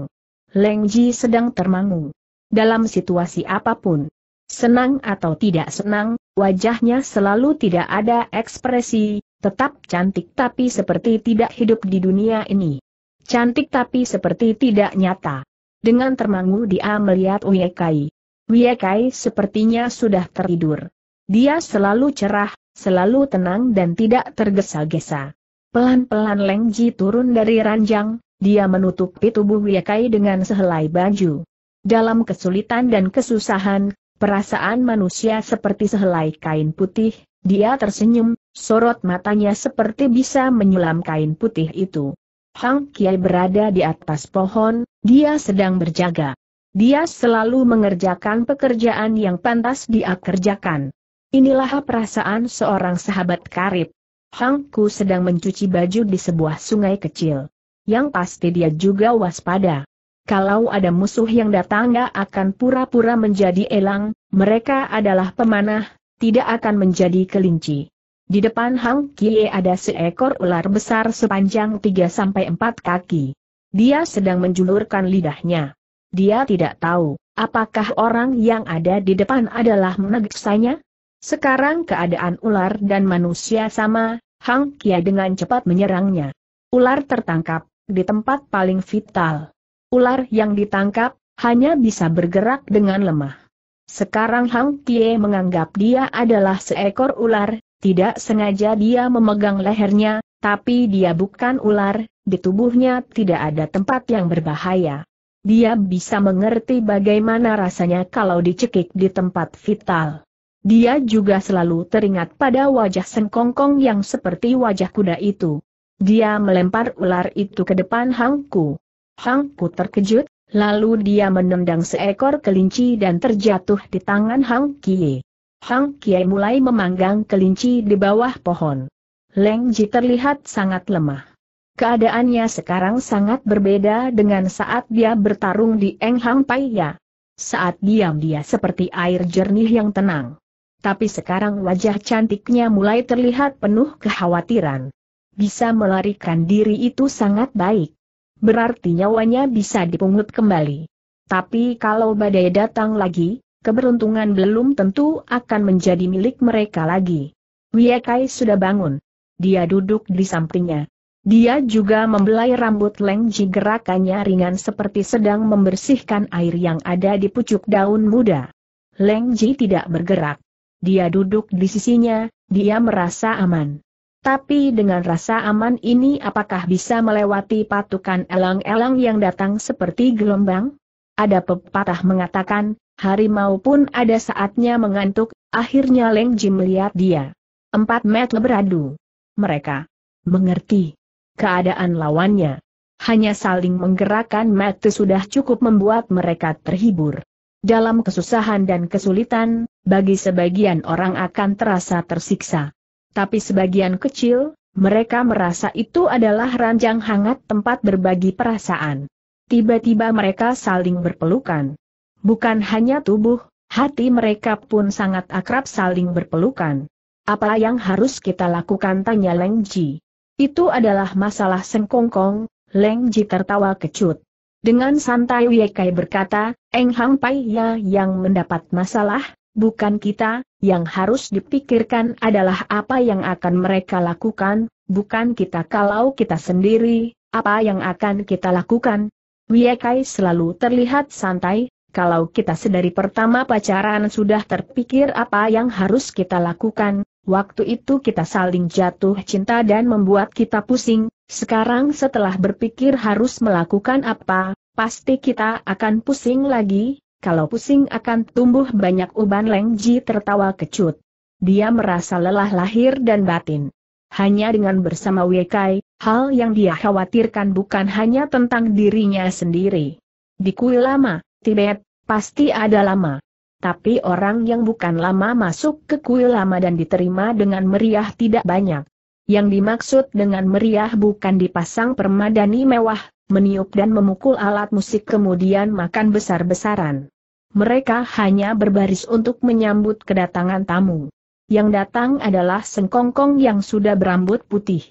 Leng Ji sedang termangu. Dalam situasi apapun, senang atau tidak senang, wajahnya selalu tidak ada ekspresi, tetap cantik tapi seperti tidak hidup di dunia ini. Cantik tapi seperti tidak nyata. Dengan termangu dia melihat Wiekai. Wiekai sepertinya sudah tertidur. Dia selalu cerah, selalu tenang dan tidak tergesa-gesa. Pelan-pelan Leng Ji turun dari ranjang, dia menutupi tubuh Wiekai dengan sehelai baju. Dalam kesulitan dan kesusahan, perasaan manusia seperti sehelai kain putih, dia tersenyum, sorot matanya seperti bisa menyulam kain putih itu. Hang Kiai berada di atas pohon, dia sedang berjaga. Dia selalu mengerjakan pekerjaan yang pantas dia kerjakan. Inilah perasaan seorang sahabat karib. Hang Ku sedang mencuci baju di sebuah sungai kecil. Yang pasti dia juga waspada. Kalau ada musuh yang datang gak akan pura-pura menjadi elang, mereka adalah pemanah, tidak akan menjadi kelinci. Di depan Hang Kie ada seekor ular besar sepanjang 3-4 kaki. Dia sedang menjulurkan lidahnya. Dia tidak tahu, apakah orang yang ada di depan adalah menegaksanya? Sekarang keadaan ular dan manusia sama, Hang Kia dengan cepat menyerangnya. Ular tertangkap, di tempat paling vital. Ular yang ditangkap, hanya bisa bergerak dengan lemah. Sekarang Hang Kie menganggap dia adalah seekor ular, tidak sengaja dia memegang lehernya, tapi dia bukan ular, di tubuhnya tidak ada tempat yang berbahaya. Dia bisa mengerti bagaimana rasanya kalau dicekik di tempat vital. Dia juga selalu teringat pada wajah sengkongkong yang seperti wajah kuda itu. Dia melempar ular itu ke depan Hangku. Hangku terkejut, lalu dia menendang seekor kelinci dan terjatuh di tangan Hang Kie. Hang Kie mulai memanggang kelinci di bawah pohon. Leng Ji terlihat sangat lemah. Keadaannya sekarang sangat berbeda dengan saat dia bertarung di Eng Hang Pai Ya. Saat diam dia seperti air jernih yang tenang tapi sekarang wajah cantiknya mulai terlihat penuh kekhawatiran. Bisa melarikan diri itu sangat baik. Berarti nyawanya bisa dipungut kembali. Tapi kalau badai datang lagi, keberuntungan belum tentu akan menjadi milik mereka lagi. Wiekai sudah bangun. Dia duduk di sampingnya. Dia juga membelai rambut lengji gerakannya ringan seperti sedang membersihkan air yang ada di pucuk daun muda. Lengji tidak bergerak dia duduk di sisinya, dia merasa aman. Tapi dengan rasa aman ini apakah bisa melewati patukan elang-elang yang datang seperti gelombang? Ada pepatah mengatakan, harimau pun ada saatnya mengantuk, akhirnya Leng Jim melihat dia. Empat meter beradu. Mereka mengerti keadaan lawannya. Hanya saling menggerakkan mata sudah cukup membuat mereka terhibur. Dalam kesusahan dan kesulitan, bagi sebagian orang akan terasa tersiksa. Tapi sebagian kecil, mereka merasa itu adalah ranjang hangat tempat berbagi perasaan. Tiba-tiba mereka saling berpelukan. Bukan hanya tubuh, hati mereka pun sangat akrab saling berpelukan. Apa yang harus kita lakukan tanya Leng Ji. Itu adalah masalah sengkongkong, Leng Ji tertawa kecut. Dengan santai Wiekai berkata, Eng Hang Pai ya yang mendapat masalah, bukan kita, yang harus dipikirkan adalah apa yang akan mereka lakukan, bukan kita kalau kita sendiri, apa yang akan kita lakukan. Wiekai selalu terlihat santai, kalau kita sedari pertama pacaran sudah terpikir apa yang harus kita lakukan, waktu itu kita saling jatuh cinta dan membuat kita pusing, sekarang setelah berpikir harus melakukan apa, pasti kita akan pusing lagi, kalau pusing akan tumbuh banyak uban Leng tertawa kecut. Dia merasa lelah lahir dan batin. Hanya dengan bersama Wekai, hal yang dia khawatirkan bukan hanya tentang dirinya sendiri. Di kuil lama, Tibet, pasti ada lama. Tapi orang yang bukan lama masuk ke kuil lama dan diterima dengan meriah tidak banyak. Yang dimaksud dengan meriah bukan dipasang permadani mewah, meniup dan memukul alat musik kemudian makan besar-besaran. Mereka hanya berbaris untuk menyambut kedatangan tamu. Yang datang adalah sengkongkong yang sudah berambut putih.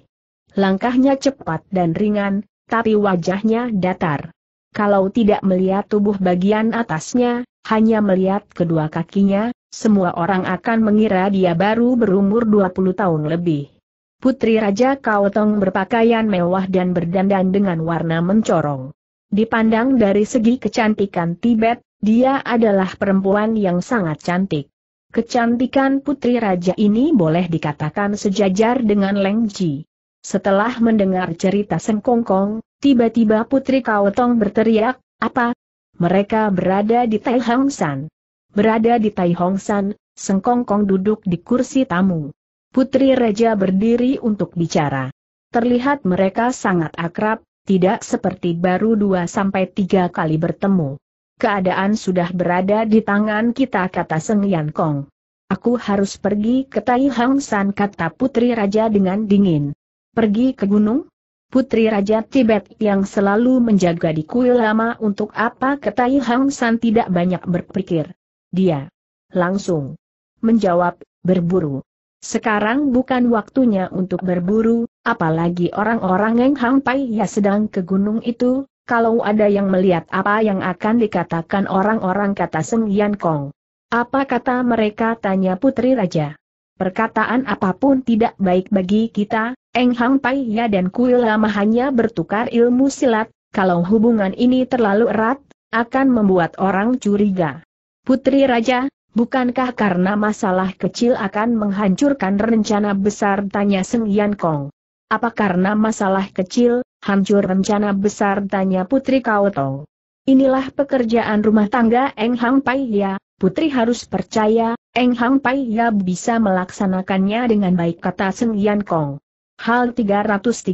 Langkahnya cepat dan ringan, tapi wajahnya datar. Kalau tidak melihat tubuh bagian atasnya, hanya melihat kedua kakinya, semua orang akan mengira dia baru berumur 20 tahun lebih. Putri Raja Kaotong berpakaian mewah dan berdandan dengan warna mencorong. Dipandang dari segi kecantikan Tibet, dia adalah perempuan yang sangat cantik. Kecantikan putri raja ini boleh dikatakan sejajar dengan Leng Ji. Setelah mendengar cerita Sengkongkong, tiba-tiba putri Kaotong berteriak, apa? Mereka berada di Tai Hong San. Berada di Tai Hong San, Sengkongkong duduk di kursi tamu. Putri Raja berdiri untuk bicara. Terlihat mereka sangat akrab, tidak seperti baru dua sampai tiga kali bertemu. Keadaan sudah berada di tangan kita kata Seng Yan Kong. Aku harus pergi ke Tai Hang San kata Putri Raja dengan dingin. Pergi ke gunung? Putri Raja Tibet yang selalu menjaga di kuil lama untuk apa ke Tai Hang San tidak banyak berpikir. Dia langsung menjawab, berburu. Sekarang bukan waktunya untuk berburu, apalagi orang-orang yang Hang Pai ya sedang ke gunung itu, kalau ada yang melihat apa yang akan dikatakan orang-orang kata Seng Yan Kong. Apa kata mereka tanya Putri Raja. Perkataan apapun tidak baik bagi kita, Eng Hang Pai ya dan kuil Lama hanya bertukar ilmu silat, kalau hubungan ini terlalu erat, akan membuat orang curiga. Putri Raja, Bukankah karena masalah kecil akan menghancurkan rencana besar? Tanya Seng Yan Kong. Apa karena masalah kecil, hancur rencana besar? Tanya Putri Kao Tong. Inilah pekerjaan rumah tangga Eng Hang Pai Ya, Putri harus percaya, Eng Hang Pai Ya bisa melaksanakannya dengan baik kata Seng Yan Kong. Hal 337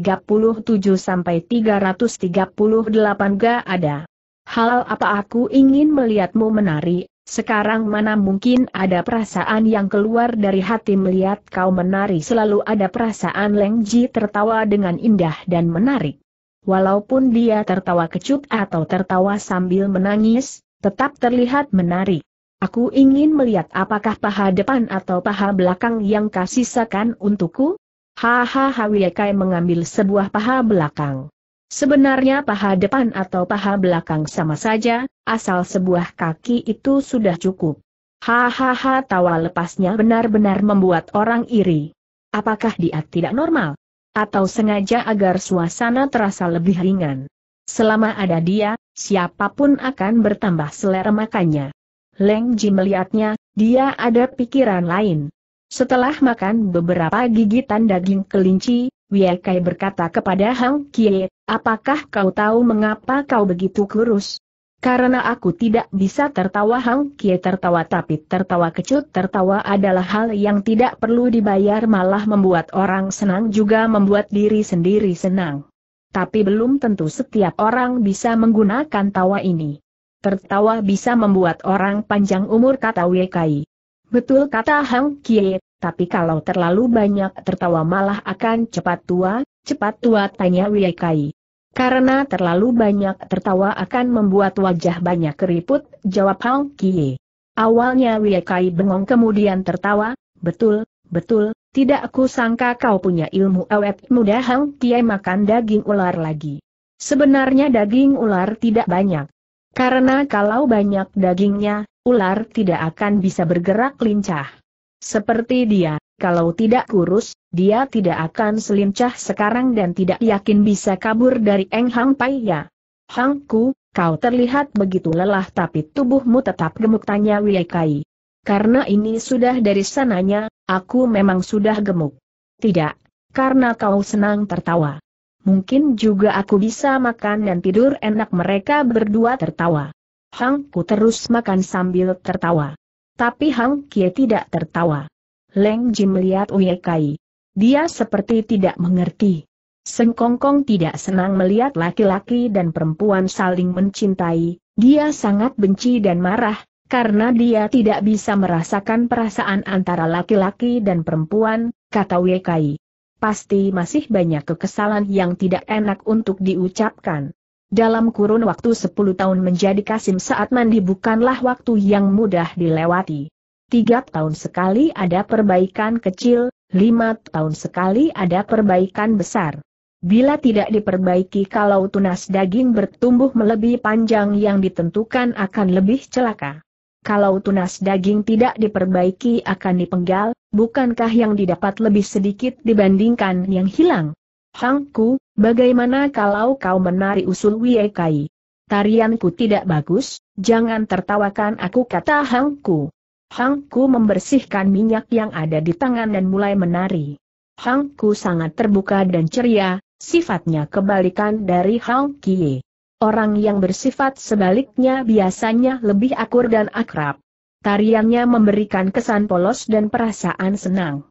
sampai 338 ga ada. Hal apa aku ingin melihatmu menari, sekarang mana mungkin ada perasaan yang keluar dari hati melihat kau menari selalu ada perasaan Leng Ji tertawa dengan indah dan menarik. Walaupun dia tertawa kecut atau tertawa sambil menangis, tetap terlihat menarik. Aku ingin melihat apakah paha depan atau paha belakang yang kau sisakan untukku? Hahaha Wiekai mengambil sebuah paha belakang. Sebenarnya paha depan atau paha belakang sama saja, asal sebuah kaki itu sudah cukup. Hahaha tawa lepasnya benar-benar membuat orang iri. Apakah dia tidak normal? Atau sengaja agar suasana terasa lebih ringan? Selama ada dia, siapapun akan bertambah selera makannya. Leng Ji melihatnya, dia ada pikiran lain. Setelah makan beberapa gigitan daging kelinci, Wie Kai berkata kepada Hang Kie, apakah kau tahu mengapa kau begitu kurus? Karena aku tidak bisa tertawa Hang Kie tertawa tapi tertawa kecut tertawa adalah hal yang tidak perlu dibayar malah membuat orang senang juga membuat diri sendiri senang. Tapi belum tentu setiap orang bisa menggunakan tawa ini. Tertawa bisa membuat orang panjang umur kata Wie Kai. Betul kata Hang Kie, tapi kalau terlalu banyak tertawa malah akan cepat tua, cepat tua tanya Wiekai. Karena terlalu banyak tertawa akan membuat wajah banyak keriput, jawab Hang Kie. Awalnya Wiekai bengong kemudian tertawa, betul, betul, tidak aku sangka kau punya ilmu awet muda Hang Kie makan daging ular lagi. Sebenarnya daging ular tidak banyak. Karena kalau banyak dagingnya, ular tidak akan bisa bergerak lincah. Seperti dia, kalau tidak kurus, dia tidak akan selincah sekarang dan tidak yakin bisa kabur dari Eng Hang Pai ya. Hangku, kau terlihat begitu lelah tapi tubuhmu tetap gemuk tanya Wei Kai. Karena ini sudah dari sananya, aku memang sudah gemuk. Tidak, karena kau senang tertawa. Mungkin juga aku bisa makan dan tidur enak mereka berdua tertawa. Hangku terus makan sambil tertawa. Tapi Hang Kie tidak tertawa. Leng Jim melihat Uye Kai. Dia seperti tidak mengerti. Kong Kong tidak senang melihat laki-laki dan perempuan saling mencintai, dia sangat benci dan marah, karena dia tidak bisa merasakan perasaan antara laki-laki dan perempuan, kata Kai. Pasti masih banyak kekesalan yang tidak enak untuk diucapkan. Dalam kurun waktu 10 tahun menjadi Kasim saat mandi bukanlah waktu yang mudah dilewati. Tiga tahun sekali ada perbaikan kecil, lima tahun sekali ada perbaikan besar. Bila tidak diperbaiki kalau tunas daging bertumbuh melebihi panjang yang ditentukan akan lebih celaka. Kalau tunas daging tidak diperbaiki akan dipenggal, bukankah yang didapat lebih sedikit dibandingkan yang hilang? Hangku, bagaimana kalau kau menari usul Wie Kai? Tarianku tidak bagus, jangan tertawakan aku kata Hangku. Hangku membersihkan minyak yang ada di tangan dan mulai menari. Hangku sangat terbuka dan ceria, sifatnya kebalikan dari Hang Kie. Orang yang bersifat sebaliknya biasanya lebih akur dan akrab. Tariannya memberikan kesan polos dan perasaan senang.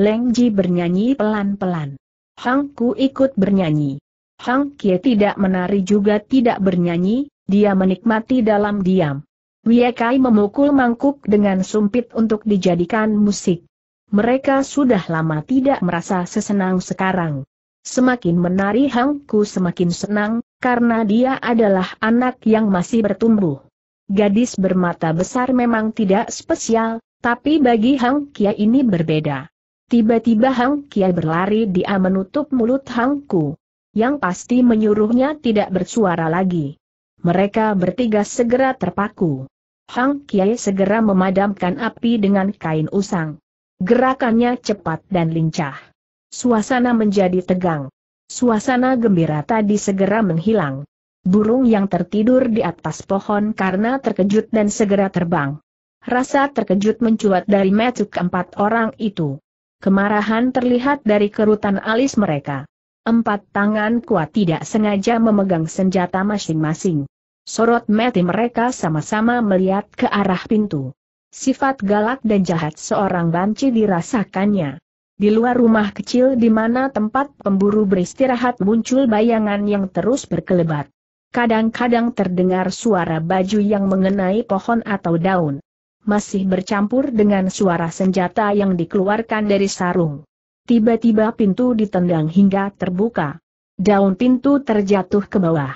Leng Ji bernyanyi pelan-pelan. Hang Ku ikut bernyanyi. Hang Kie tidak menari juga tidak bernyanyi, dia menikmati dalam diam. Kai memukul mangkuk dengan sumpit untuk dijadikan musik. Mereka sudah lama tidak merasa sesenang sekarang. Semakin menari Hang Ku semakin senang, karena dia adalah anak yang masih bertumbuh. Gadis bermata besar memang tidak spesial, tapi bagi Hang Kia ini berbeda. Tiba-tiba Hang Kiai berlari dia menutup mulut Hangku. Yang pasti menyuruhnya tidak bersuara lagi. Mereka bertiga segera terpaku. Hang Kiai segera memadamkan api dengan kain usang. Gerakannya cepat dan lincah. Suasana menjadi tegang. Suasana gembira tadi segera menghilang. Burung yang tertidur di atas pohon karena terkejut dan segera terbang. Rasa terkejut mencuat dari metu keempat orang itu. Kemarahan terlihat dari kerutan alis mereka. Empat tangan kuat tidak sengaja memegang senjata masing-masing. Sorot mati mereka sama-sama melihat ke arah pintu. Sifat galak dan jahat seorang banci dirasakannya. Di luar rumah kecil di mana tempat pemburu beristirahat muncul bayangan yang terus berkelebat. Kadang-kadang terdengar suara baju yang mengenai pohon atau daun masih bercampur dengan suara senjata yang dikeluarkan dari sarung. Tiba-tiba pintu ditendang hingga terbuka. Daun pintu terjatuh ke bawah.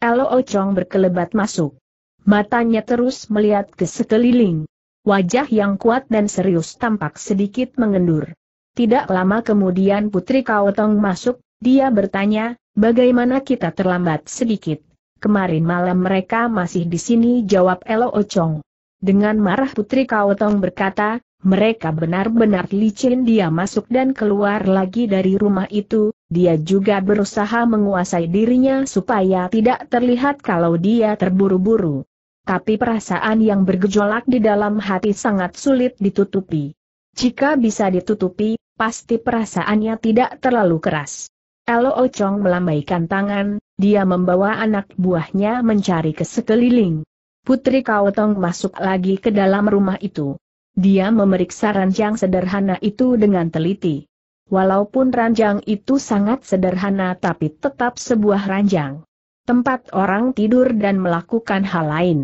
Elo Ocong berkelebat masuk. Matanya terus melihat ke sekeliling. Wajah yang kuat dan serius tampak sedikit mengendur. Tidak lama kemudian Putri Kaotong masuk, dia bertanya, bagaimana kita terlambat sedikit? Kemarin malam mereka masih di sini jawab Elo Ocong. Dengan marah Putri Kaotong berkata, mereka benar-benar licin dia masuk dan keluar lagi dari rumah itu, dia juga berusaha menguasai dirinya supaya tidak terlihat kalau dia terburu-buru. Tapi perasaan yang bergejolak di dalam hati sangat sulit ditutupi. Jika bisa ditutupi, pasti perasaannya tidak terlalu keras. Elo Ocong melambaikan tangan, dia membawa anak buahnya mencari ke sekeliling. Putri Kaotong masuk lagi ke dalam rumah itu. Dia memeriksa ranjang sederhana itu dengan teliti. Walaupun ranjang itu sangat sederhana tapi tetap sebuah ranjang. Tempat orang tidur dan melakukan hal lain.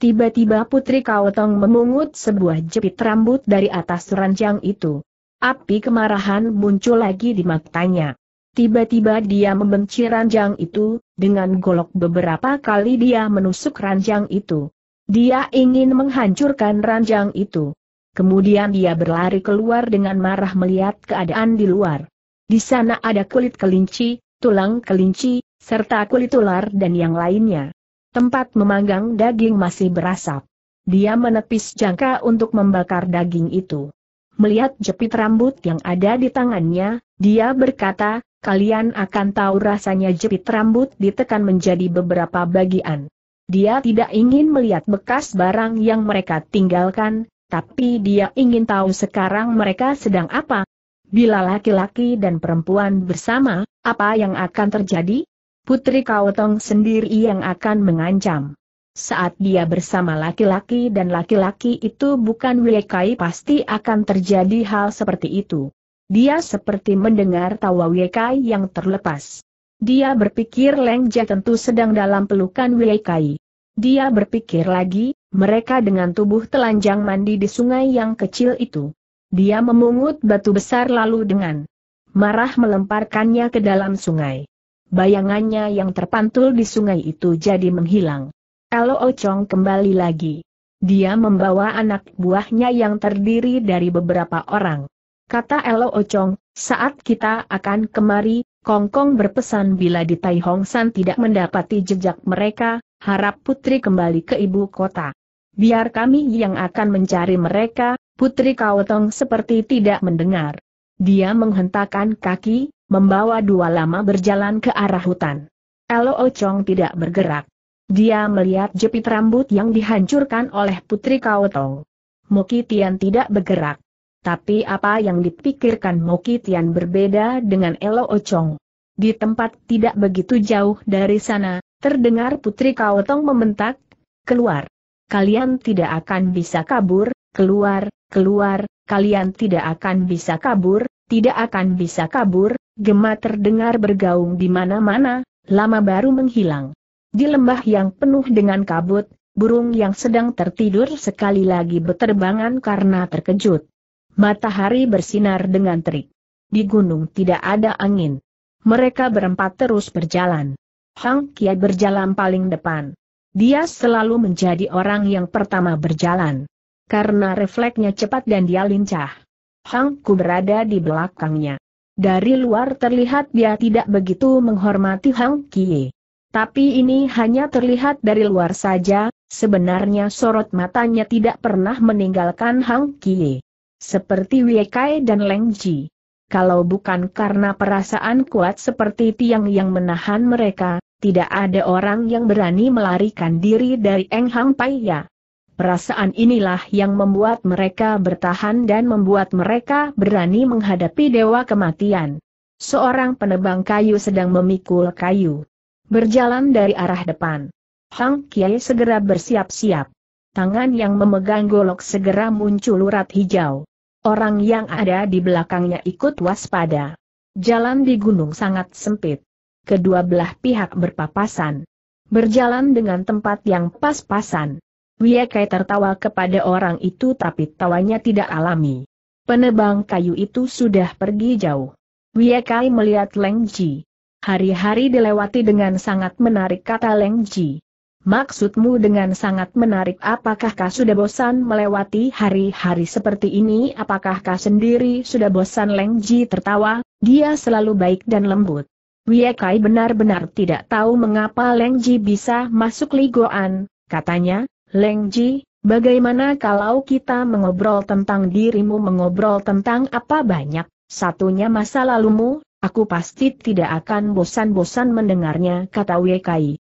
Tiba-tiba Putri Kaotong memungut sebuah jepit rambut dari atas ranjang itu. Api kemarahan muncul lagi di matanya. Tiba-tiba dia membenci ranjang itu, dengan golok beberapa kali dia menusuk ranjang itu. Dia ingin menghancurkan ranjang itu. Kemudian dia berlari keluar dengan marah melihat keadaan di luar. Di sana ada kulit kelinci, tulang kelinci, serta kulit ular dan yang lainnya. Tempat memanggang daging masih berasap. Dia menepis jangka untuk membakar daging itu. Melihat jepit rambut yang ada di tangannya, dia berkata, kalian akan tahu rasanya jepit rambut ditekan menjadi beberapa bagian. Dia tidak ingin melihat bekas barang yang mereka tinggalkan, tapi dia ingin tahu sekarang mereka sedang apa. Bila laki-laki dan perempuan bersama, apa yang akan terjadi? Putri Kaotong sendiri yang akan mengancam. Saat dia bersama laki-laki dan laki-laki itu bukan Kai pasti akan terjadi hal seperti itu. Dia seperti mendengar tawa Wekai yang terlepas. Dia berpikir Leng Jia tentu sedang dalam pelukan Wekai. Dia berpikir lagi, mereka dengan tubuh telanjang mandi di sungai yang kecil itu. Dia memungut batu besar lalu dengan marah melemparkannya ke dalam sungai. Bayangannya yang terpantul di sungai itu jadi menghilang. Elo Ocong oh kembali lagi. Dia membawa anak buahnya yang terdiri dari beberapa orang kata Elo Ocong, saat kita akan kemari, Kongkong Kong berpesan bila di Tai Hong San tidak mendapati jejak mereka, harap putri kembali ke ibu kota. Biar kami yang akan mencari mereka, putri Kaotong seperti tidak mendengar. Dia menghentakkan kaki, membawa dua lama berjalan ke arah hutan. Elo Ocong tidak bergerak. Dia melihat jepit rambut yang dihancurkan oleh putri Kaotong. Moki Tian tidak bergerak. Tapi apa yang dipikirkan Moki Tian berbeda dengan Elo Ochong. Di tempat tidak begitu jauh dari sana, terdengar Putri Kao Tong membentak, keluar. Kalian tidak akan bisa kabur, keluar, keluar, kalian tidak akan bisa kabur, tidak akan bisa kabur, gema terdengar bergaung di mana-mana, lama baru menghilang. Di lembah yang penuh dengan kabut, burung yang sedang tertidur sekali lagi berterbangan karena terkejut. Matahari bersinar dengan terik. Di gunung tidak ada angin. Mereka berempat terus berjalan. Hang Kiai berjalan paling depan. Dia selalu menjadi orang yang pertama berjalan. Karena refleksnya cepat dan dia lincah. Hang Ku berada di belakangnya. Dari luar terlihat dia tidak begitu menghormati Hang Kie. Tapi ini hanya terlihat dari luar saja, sebenarnya sorot matanya tidak pernah meninggalkan Hang Kie seperti Wei Kai dan Leng Ji. Kalau bukan karena perasaan kuat seperti tiang yang menahan mereka, tidak ada orang yang berani melarikan diri dari Eng Hang Pai Ya. Perasaan inilah yang membuat mereka bertahan dan membuat mereka berani menghadapi dewa kematian. Seorang penebang kayu sedang memikul kayu. Berjalan dari arah depan. Hang Kiai segera bersiap-siap. Tangan yang memegang golok segera muncul urat hijau. Orang yang ada di belakangnya ikut waspada. Jalan di gunung sangat sempit. Kedua belah pihak berpapasan. Berjalan dengan tempat yang pas-pasan. Wiekai tertawa kepada orang itu tapi tawanya tidak alami. Penebang kayu itu sudah pergi jauh. Wiekai melihat Leng Ji. Hari-hari dilewati dengan sangat menarik kata Leng Ji. Maksudmu dengan sangat menarik apakah kau sudah bosan melewati hari-hari seperti ini apakah kau sendiri sudah bosan Leng Ji tertawa, dia selalu baik dan lembut. Wiekai benar-benar tidak tahu mengapa Leng Ji bisa masuk ligoan, katanya, Leng Ji, bagaimana kalau kita mengobrol tentang dirimu mengobrol tentang apa banyak, satunya masa lalumu, Aku pasti tidak akan bosan-bosan mendengarnya, kata Kai.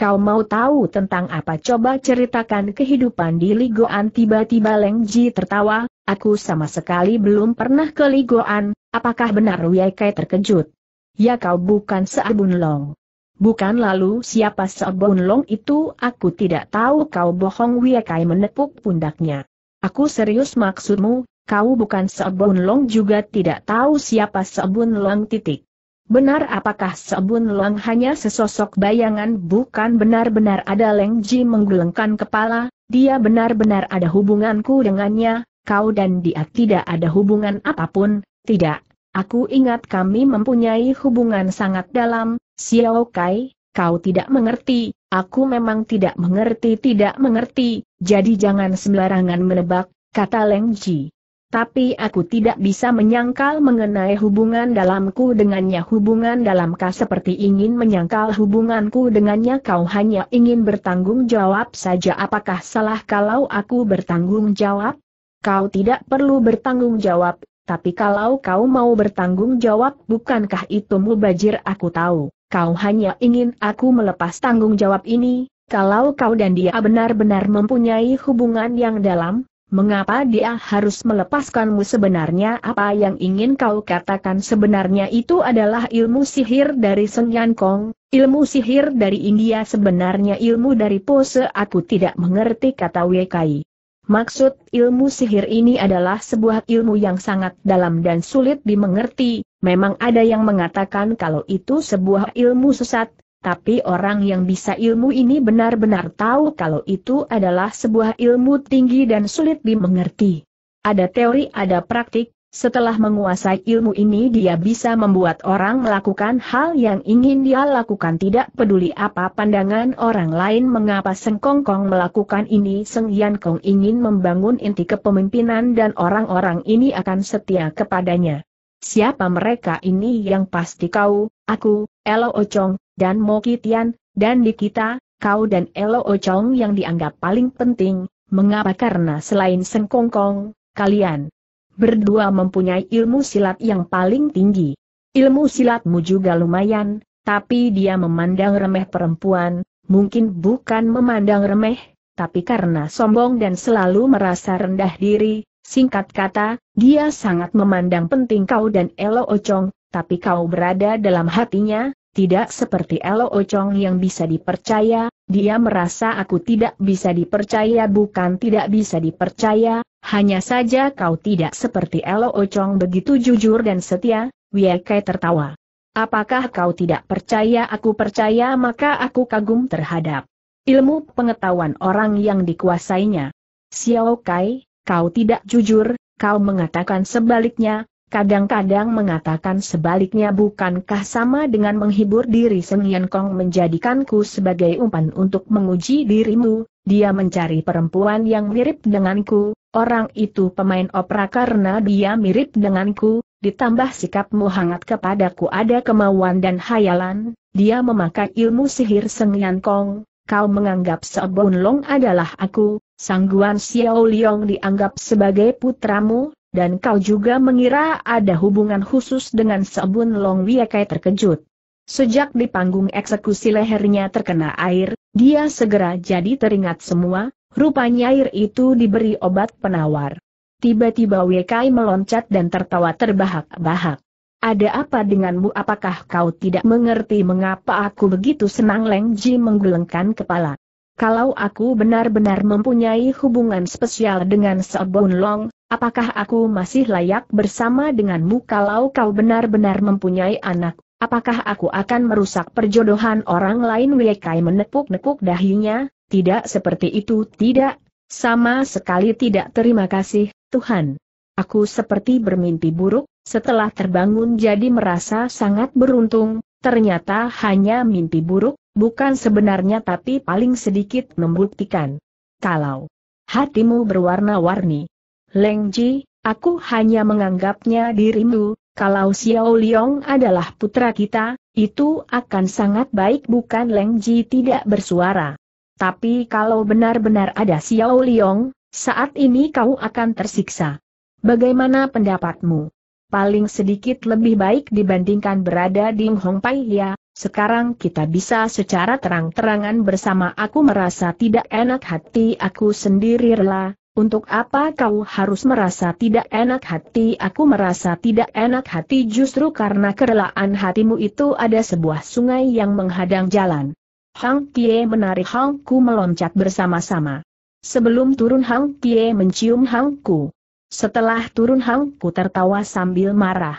Kau mau tahu tentang apa coba ceritakan kehidupan di Ligoan tiba-tiba Leng Ji tertawa, aku sama sekali belum pernah ke Ligoan, apakah benar Wei Kai terkejut? Ya kau bukan Seabun Long. Bukan lalu siapa Seabun Long itu aku tidak tahu kau bohong Wei Kai menepuk pundaknya. Aku serius maksudmu, kau bukan Seabun Long juga tidak tahu siapa Seabun Long titik. Benar apakah Sebun Long hanya sesosok bayangan bukan benar-benar ada Leng Ji menggelengkan kepala, dia benar-benar ada hubunganku dengannya, kau dan dia tidak ada hubungan apapun, tidak. Aku ingat kami mempunyai hubungan sangat dalam, Xiao Kai, kau tidak mengerti, aku memang tidak mengerti tidak mengerti, jadi jangan sembarangan menebak, kata Leng Ji tapi aku tidak bisa menyangkal mengenai hubungan dalamku dengannya. Hubungan dalamka seperti ingin menyangkal hubunganku dengannya kau hanya ingin bertanggung jawab saja apakah salah kalau aku bertanggung jawab? Kau tidak perlu bertanggung jawab, tapi kalau kau mau bertanggung jawab bukankah itu mubajir aku tahu, kau hanya ingin aku melepas tanggung jawab ini, kalau kau dan dia benar-benar mempunyai hubungan yang dalam, Mengapa dia harus melepaskanmu sebenarnya apa yang ingin kau katakan sebenarnya itu adalah ilmu sihir dari Senyan Kong, ilmu sihir dari India sebenarnya ilmu dari pose aku tidak mengerti kata Wekai. Maksud ilmu sihir ini adalah sebuah ilmu yang sangat dalam dan sulit dimengerti, memang ada yang mengatakan kalau itu sebuah ilmu sesat, tapi orang yang bisa ilmu ini benar-benar tahu kalau itu adalah sebuah ilmu tinggi dan sulit dimengerti. Ada teori, ada praktik, setelah menguasai ilmu ini dia bisa membuat orang melakukan hal yang ingin dia lakukan tidak peduli apa pandangan orang lain mengapa Seng Kong melakukan ini Seng Yan Kong ingin membangun inti kepemimpinan dan orang-orang ini akan setia kepadanya. Siapa mereka ini yang pasti kau, aku, Elo Ocong, dan Mo Kitian, dan di kita, kau dan Elo Ochong yang dianggap paling penting, mengapa karena selain Sengkongkong, kalian berdua mempunyai ilmu silat yang paling tinggi. Ilmu silatmu juga lumayan, tapi dia memandang remeh perempuan, mungkin bukan memandang remeh, tapi karena sombong dan selalu merasa rendah diri, singkat kata, dia sangat memandang penting kau dan Elo Ochong, tapi kau berada dalam hatinya, tidak seperti Elo Ocong yang bisa dipercaya, dia merasa aku tidak bisa dipercaya bukan tidak bisa dipercaya, hanya saja kau tidak seperti Elo Ocong begitu jujur dan setia, Wiekai tertawa. Apakah kau tidak percaya aku percaya maka aku kagum terhadap ilmu pengetahuan orang yang dikuasainya. Xiao Kai, kau tidak jujur, kau mengatakan sebaliknya, kadang-kadang mengatakan sebaliknya bukankah sama dengan menghibur diri Seng Yan Kong menjadikanku sebagai umpan untuk menguji dirimu, dia mencari perempuan yang mirip denganku, orang itu pemain opera karena dia mirip denganku, ditambah sikapmu hangat kepadaku ada kemauan dan hayalan, dia memakai ilmu sihir Seng Yan Kong, kau menganggap Sebon Long adalah aku, Sangguan Xiao Liong dianggap sebagai putramu, dan kau juga mengira ada hubungan khusus dengan Sebun Long Wiekai terkejut. Sejak di panggung eksekusi lehernya terkena air, dia segera jadi teringat semua, rupanya air itu diberi obat penawar. Tiba-tiba Wiekai meloncat dan tertawa terbahak-bahak. Ada apa denganmu apakah kau tidak mengerti mengapa aku begitu senang Leng Ji menggelengkan kepala. Kalau aku benar-benar mempunyai hubungan spesial dengan Sebun Long, Apakah aku masih layak bersama denganmu kalau kau benar-benar mempunyai anak? Apakah aku akan merusak perjodohan orang lain? Wekai menepuk-nepuk dahinya, tidak seperti itu, tidak. Sama sekali tidak terima kasih, Tuhan. Aku seperti bermimpi buruk, setelah terbangun jadi merasa sangat beruntung, ternyata hanya mimpi buruk, bukan sebenarnya tapi paling sedikit membuktikan. Kalau hatimu berwarna-warni, Leng Ji, aku hanya menganggapnya dirimu, kalau Xiao Liong adalah putra kita, itu akan sangat baik bukan Leng Ji tidak bersuara. Tapi kalau benar-benar ada Xiao Liong, saat ini kau akan tersiksa. Bagaimana pendapatmu? Paling sedikit lebih baik dibandingkan berada di Hong Pai ya, sekarang kita bisa secara terang-terangan bersama aku merasa tidak enak hati aku sendiri rela, untuk apa kau harus merasa tidak enak hati? Aku merasa tidak enak hati justru karena kerelaan hatimu itu ada sebuah sungai yang menghadang jalan. Hang Tie menarik Hang Ku meloncat bersama-sama. Sebelum turun Hang Tie mencium Hang Ku. Setelah turun Hang Ku tertawa sambil marah.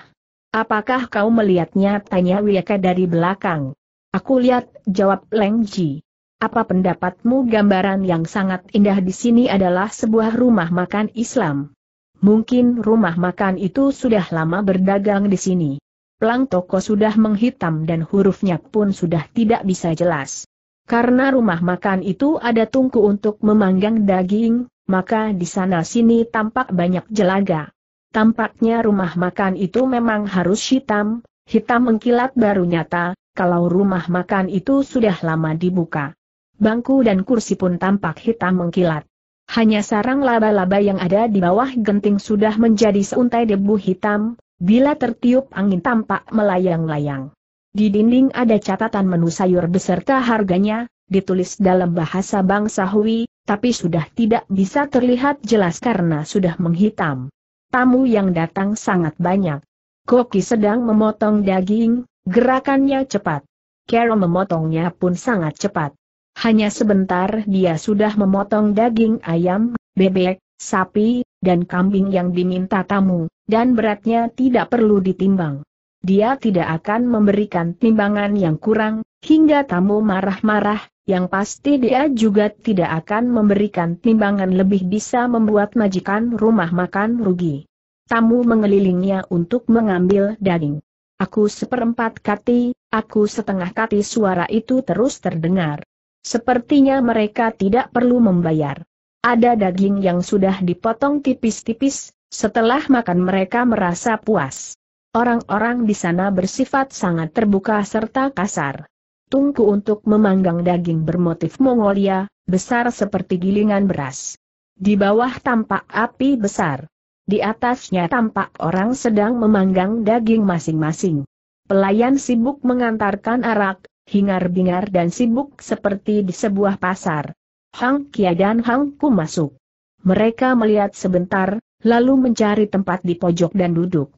Apakah kau melihatnya? Tanya Wieke dari belakang. Aku lihat, jawab Leng Ji. Apa pendapatmu gambaran yang sangat indah di sini adalah sebuah rumah makan Islam? Mungkin rumah makan itu sudah lama berdagang di sini. Pelang toko sudah menghitam dan hurufnya pun sudah tidak bisa jelas. Karena rumah makan itu ada tungku untuk memanggang daging, maka di sana sini tampak banyak jelaga. Tampaknya rumah makan itu memang harus hitam, hitam mengkilat baru nyata, kalau rumah makan itu sudah lama dibuka bangku dan kursi pun tampak hitam mengkilat. Hanya sarang laba-laba yang ada di bawah genting sudah menjadi seuntai debu hitam, bila tertiup angin tampak melayang-layang. Di dinding ada catatan menu sayur beserta harganya, ditulis dalam bahasa bangsa Hui, tapi sudah tidak bisa terlihat jelas karena sudah menghitam. Tamu yang datang sangat banyak. Koki sedang memotong daging, gerakannya cepat. Carol memotongnya pun sangat cepat. Hanya sebentar dia sudah memotong daging ayam, bebek, sapi, dan kambing yang diminta tamu, dan beratnya tidak perlu ditimbang. Dia tidak akan memberikan timbangan yang kurang, hingga tamu marah-marah, yang pasti dia juga tidak akan memberikan timbangan lebih bisa membuat majikan rumah makan rugi. Tamu mengelilinginya untuk mengambil daging. Aku seperempat kati, aku setengah kati suara itu terus terdengar. Sepertinya mereka tidak perlu membayar. Ada daging yang sudah dipotong tipis-tipis, setelah makan mereka merasa puas. Orang-orang di sana bersifat sangat terbuka serta kasar. Tungku untuk memanggang daging bermotif Mongolia, besar seperti gilingan beras. Di bawah tampak api besar. Di atasnya tampak orang sedang memanggang daging masing-masing. Pelayan sibuk mengantarkan arak, hingar-bingar dan sibuk seperti di sebuah pasar. Hang Kia dan Hang Ku masuk. Mereka melihat sebentar, lalu mencari tempat di pojok dan duduk.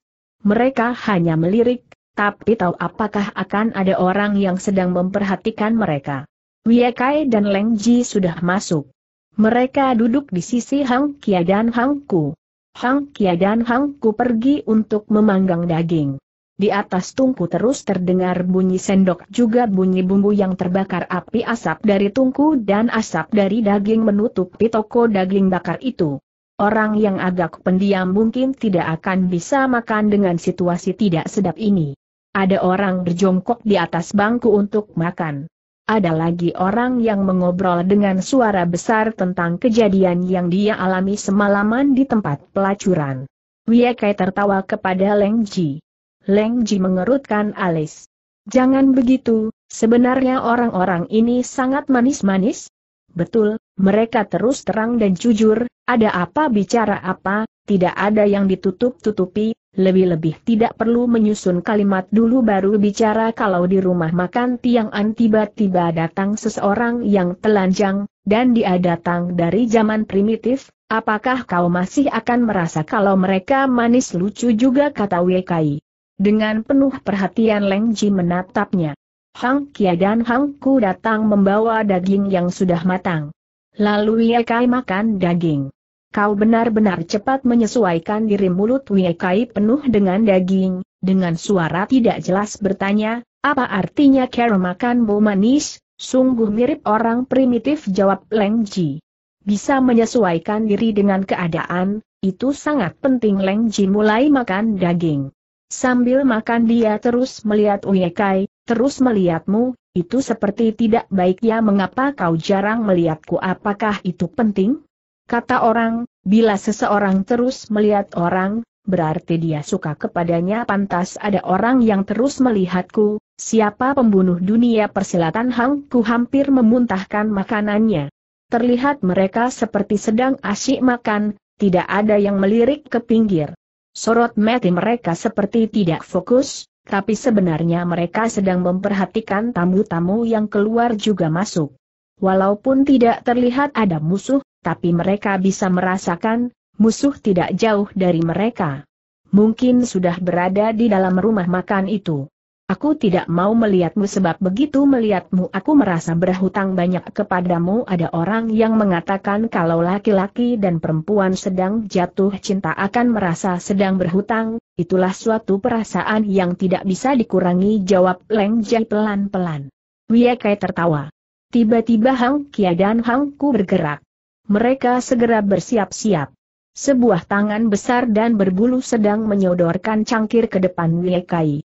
Mereka hanya melirik, tapi tahu apakah akan ada orang yang sedang memperhatikan mereka. Wiekai dan Leng Ji sudah masuk. Mereka duduk di sisi Hang Kia dan Hang Ku. Hang Kia dan Hang Ku pergi untuk memanggang daging. Di atas tungku terus terdengar bunyi sendok juga bunyi bumbu yang terbakar api asap dari tungku dan asap dari daging menutupi toko daging bakar itu. Orang yang agak pendiam mungkin tidak akan bisa makan dengan situasi tidak sedap ini. Ada orang berjongkok di atas bangku untuk makan. Ada lagi orang yang mengobrol dengan suara besar tentang kejadian yang dia alami semalaman di tempat pelacuran. Wiekai tertawa kepada Leng Ji. Leng Ji mengerutkan alis. Jangan begitu, sebenarnya orang-orang ini sangat manis-manis. Betul, mereka terus terang dan jujur, ada apa bicara apa, tidak ada yang ditutup-tutupi, lebih-lebih tidak perlu menyusun kalimat dulu baru bicara kalau di rumah makan Tiang An tiba-tiba datang seseorang yang telanjang, dan dia datang dari zaman primitif, apakah kau masih akan merasa kalau mereka manis lucu juga kata Wekai. Dengan penuh perhatian Leng Ji menatapnya. Hang Kia dan Hang Ku datang membawa daging yang sudah matang. Lalu Kai makan daging. Kau benar-benar cepat menyesuaikan diri mulut Kai penuh dengan daging, dengan suara tidak jelas bertanya, apa artinya makan bau manis, sungguh mirip orang primitif jawab Leng Ji. Bisa menyesuaikan diri dengan keadaan, itu sangat penting Leng Ji mulai makan daging. Sambil makan dia terus melihat Uyekai, terus melihatmu, itu seperti tidak baik ya mengapa kau jarang melihatku apakah itu penting? Kata orang, bila seseorang terus melihat orang, berarti dia suka kepadanya pantas ada orang yang terus melihatku, siapa pembunuh dunia persilatan Hang Ku hampir memuntahkan makanannya. Terlihat mereka seperti sedang asyik makan, tidak ada yang melirik ke pinggir. Sorot mati mereka seperti tidak fokus, tapi sebenarnya mereka sedang memperhatikan tamu-tamu yang keluar juga masuk. Walaupun tidak terlihat ada musuh, tapi mereka bisa merasakan, musuh tidak jauh dari mereka. Mungkin sudah berada di dalam rumah makan itu. Aku tidak mau melihatmu sebab begitu melihatmu aku merasa berhutang banyak kepadamu. Ada orang yang mengatakan kalau laki-laki dan perempuan sedang jatuh cinta akan merasa sedang berhutang, itulah suatu perasaan yang tidak bisa dikurangi jawab Leng Jai pelan-pelan. Wiekai tertawa. Tiba-tiba Hang Kia dan Hang Ku bergerak. Mereka segera bersiap-siap. Sebuah tangan besar dan berbulu sedang menyodorkan cangkir ke depan Wiekai.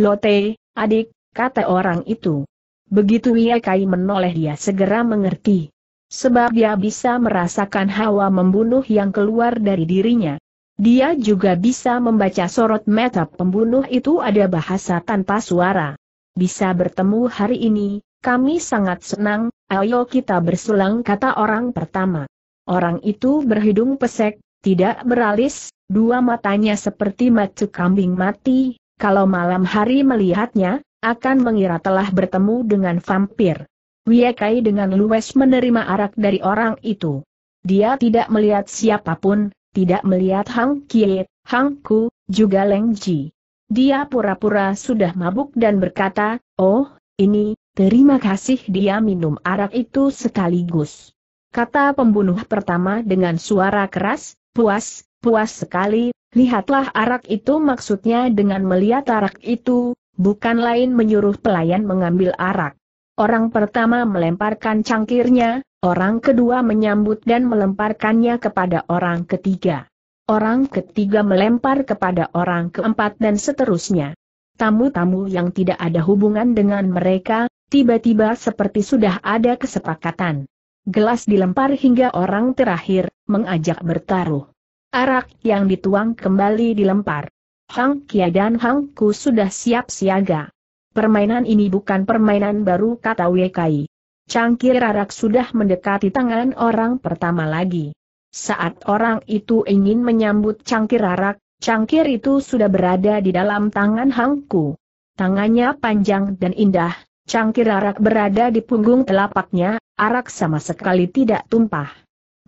Lote, adik, kata orang itu. Begitu ia kai menoleh dia segera mengerti. Sebab dia bisa merasakan hawa membunuh yang keluar dari dirinya. Dia juga bisa membaca sorot mata pembunuh itu ada bahasa tanpa suara. Bisa bertemu hari ini, kami sangat senang, ayo kita bersulang kata orang pertama. Orang itu berhidung pesek, tidak beralis, dua matanya seperti mata kambing mati, kalau malam hari melihatnya, akan mengira telah bertemu dengan vampir. Wiekai dengan luwes menerima arak dari orang itu. Dia tidak melihat siapapun, tidak melihat Hang Kie, Hang Ku, juga Leng Ji. Dia pura-pura sudah mabuk dan berkata, oh, ini, terima kasih dia minum arak itu sekaligus. Kata pembunuh pertama dengan suara keras, puas, puas sekali, Lihatlah arak itu maksudnya dengan melihat arak itu, bukan lain menyuruh pelayan mengambil arak. Orang pertama melemparkan cangkirnya, orang kedua menyambut dan melemparkannya kepada orang ketiga. Orang ketiga melempar kepada orang keempat dan seterusnya. Tamu-tamu yang tidak ada hubungan dengan mereka, tiba-tiba seperti sudah ada kesepakatan. Gelas dilempar hingga orang terakhir, mengajak bertaruh. Arak yang dituang kembali dilempar. Hang Kia dan Hang Ku sudah siap siaga. Permainan ini bukan permainan baru kata Wekai. Cangkir arak sudah mendekati tangan orang pertama lagi. Saat orang itu ingin menyambut cangkir arak, cangkir itu sudah berada di dalam tangan Hang Ku. Tangannya panjang dan indah, cangkir arak berada di punggung telapaknya, arak sama sekali tidak tumpah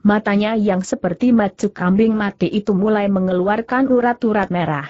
matanya yang seperti macu kambing mati itu mulai mengeluarkan urat-urat merah.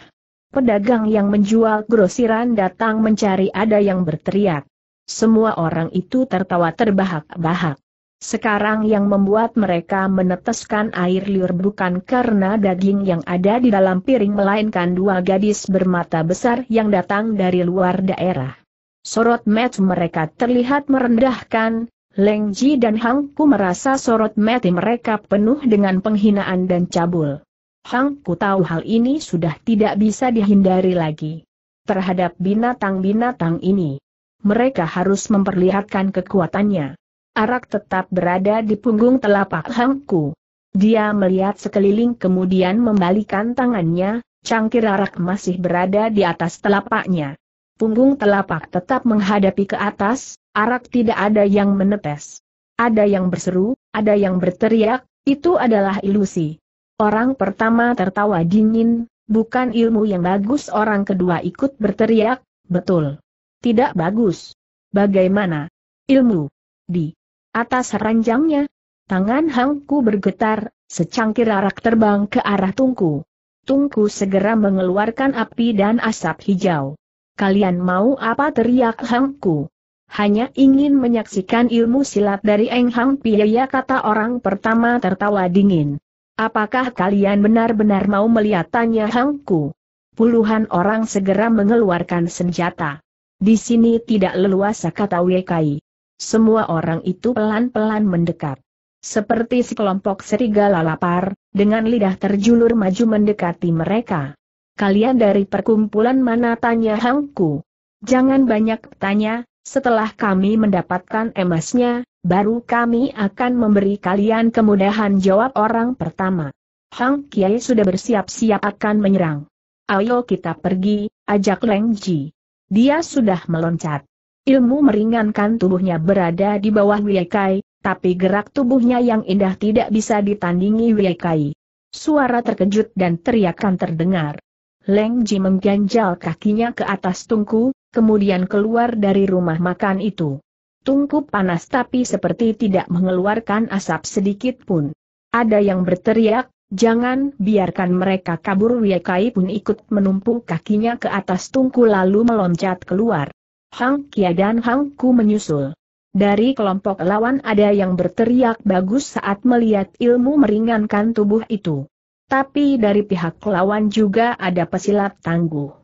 Pedagang yang menjual grosiran datang mencari ada yang berteriak. Semua orang itu tertawa terbahak-bahak. Sekarang yang membuat mereka meneteskan air liur bukan karena daging yang ada di dalam piring melainkan dua gadis bermata besar yang datang dari luar daerah. Sorot match mereka terlihat merendahkan, Leng Ji dan Hang Ku merasa sorot mati mereka penuh dengan penghinaan dan cabul. Hang Ku tahu hal ini sudah tidak bisa dihindari lagi. Terhadap binatang-binatang ini, mereka harus memperlihatkan kekuatannya. Arak tetap berada di punggung telapak Hang Ku. Dia melihat sekeliling kemudian membalikan tangannya, cangkir arak masih berada di atas telapaknya. Punggung telapak tetap menghadapi ke atas, Arak tidak ada yang menetes, Ada yang berseru, ada yang berteriak, itu adalah ilusi. Orang pertama tertawa dingin, bukan ilmu yang bagus orang kedua ikut berteriak, betul. Tidak bagus. Bagaimana? Ilmu. Di atas ranjangnya, tangan Hangku bergetar, secangkir arak terbang ke arah tungku. Tungku segera mengeluarkan api dan asap hijau. Kalian mau apa teriak Hangku? Hanya ingin menyaksikan ilmu silat dari Eng Hang Piaya kata orang pertama tertawa dingin. Apakah kalian benar-benar mau melihat tanya Hangku? Puluhan orang segera mengeluarkan senjata. Di sini tidak leluasa kata Wekai. Semua orang itu pelan-pelan mendekat. Seperti sekelompok serigala lapar, dengan lidah terjulur maju mendekati mereka. Kalian dari perkumpulan mana tanya Hangku? Jangan banyak tanya, setelah kami mendapatkan emasnya, baru kami akan memberi kalian kemudahan jawab orang pertama. Hang Kiai sudah bersiap-siap akan menyerang. Ayo kita pergi, ajak Leng Ji. Dia sudah meloncat. Ilmu meringankan tubuhnya berada di bawah Wiekai, tapi gerak tubuhnya yang indah tidak bisa ditandingi Wiekai. Suara terkejut dan teriakan terdengar. Leng Ji mengganjal kakinya ke atas tungku, kemudian keluar dari rumah makan itu. Tungku panas tapi seperti tidak mengeluarkan asap sedikit pun. Ada yang berteriak, jangan biarkan mereka kabur Wiekai pun ikut menumpuk kakinya ke atas tungku lalu meloncat keluar. Hang Kia dan Hang Ku menyusul. Dari kelompok lawan ada yang berteriak bagus saat melihat ilmu meringankan tubuh itu. Tapi dari pihak lawan juga ada pesilat tangguh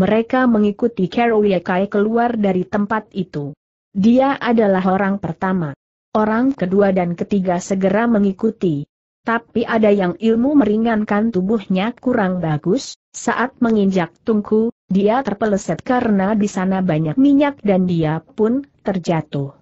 mereka mengikuti Karuyakai keluar dari tempat itu. Dia adalah orang pertama. Orang kedua dan ketiga segera mengikuti. Tapi ada yang ilmu meringankan tubuhnya kurang bagus, saat menginjak tungku, dia terpeleset karena di sana banyak minyak dan dia pun terjatuh.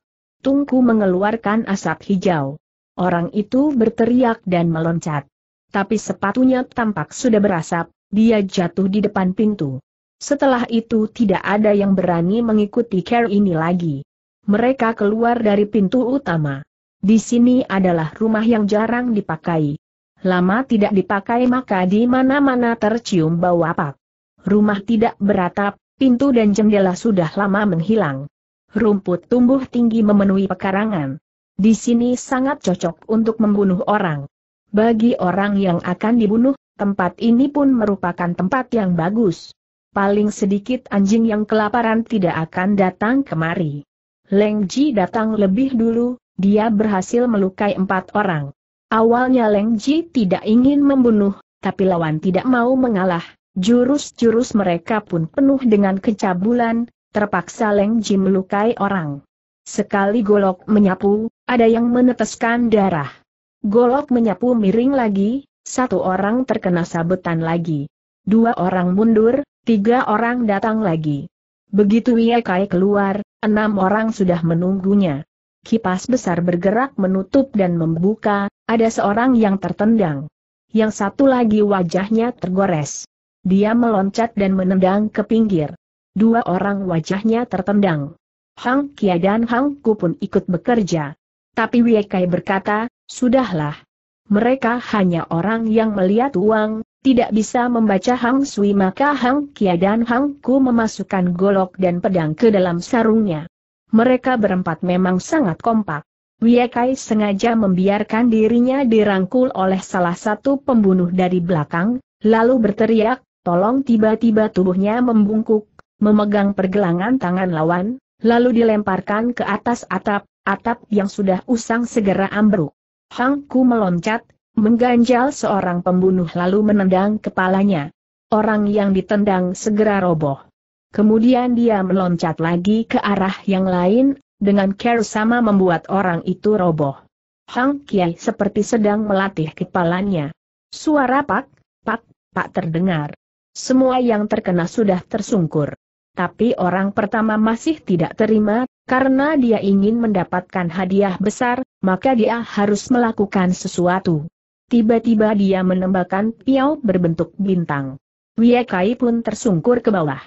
Tungku mengeluarkan asap hijau. Orang itu berteriak dan meloncat. Tapi sepatunya tampak sudah berasap, dia jatuh di depan pintu. Setelah itu tidak ada yang berani mengikuti care ini lagi. Mereka keluar dari pintu utama. Di sini adalah rumah yang jarang dipakai. Lama tidak dipakai maka di mana-mana tercium bau apak. Rumah tidak beratap, pintu dan jendela sudah lama menghilang. Rumput tumbuh tinggi memenuhi pekarangan. Di sini sangat cocok untuk membunuh orang. Bagi orang yang akan dibunuh, tempat ini pun merupakan tempat yang bagus paling sedikit anjing yang kelaparan tidak akan datang kemari. Leng Ji datang lebih dulu, dia berhasil melukai empat orang. Awalnya Leng Ji tidak ingin membunuh, tapi lawan tidak mau mengalah. Jurus-jurus mereka pun penuh dengan kecabulan, terpaksa Leng Ji melukai orang. Sekali golok menyapu, ada yang meneteskan darah. Golok menyapu miring lagi, satu orang terkena sabetan lagi dua orang mundur, tiga orang datang lagi. Begitu Ye Kai keluar, enam orang sudah menunggunya. Kipas besar bergerak menutup dan membuka, ada seorang yang tertendang. Yang satu lagi wajahnya tergores. Dia meloncat dan menendang ke pinggir. Dua orang wajahnya tertendang. Hang Kia dan Hang Ku pun ikut bekerja. Tapi Kai berkata, sudahlah. Mereka hanya orang yang melihat uang, tidak bisa membaca Hang Sui maka Hang Kia dan Hang Ku memasukkan golok dan pedang ke dalam sarungnya. Mereka berempat memang sangat kompak. Wiekai sengaja membiarkan dirinya dirangkul oleh salah satu pembunuh dari belakang, lalu berteriak, tolong tiba-tiba tubuhnya membungkuk, memegang pergelangan tangan lawan, lalu dilemparkan ke atas atap, atap yang sudah usang segera ambruk. Hang Ku meloncat, Mengganjal seorang pembunuh lalu menendang kepalanya. Orang yang ditendang segera roboh. Kemudian dia meloncat lagi ke arah yang lain, dengan care sama membuat orang itu roboh. Hang Kiai seperti sedang melatih kepalanya. Suara pak, pak, pak terdengar. Semua yang terkena sudah tersungkur. Tapi orang pertama masih tidak terima, karena dia ingin mendapatkan hadiah besar, maka dia harus melakukan sesuatu. Tiba-tiba dia menembakkan piau berbentuk bintang. Wiekai pun tersungkur ke bawah.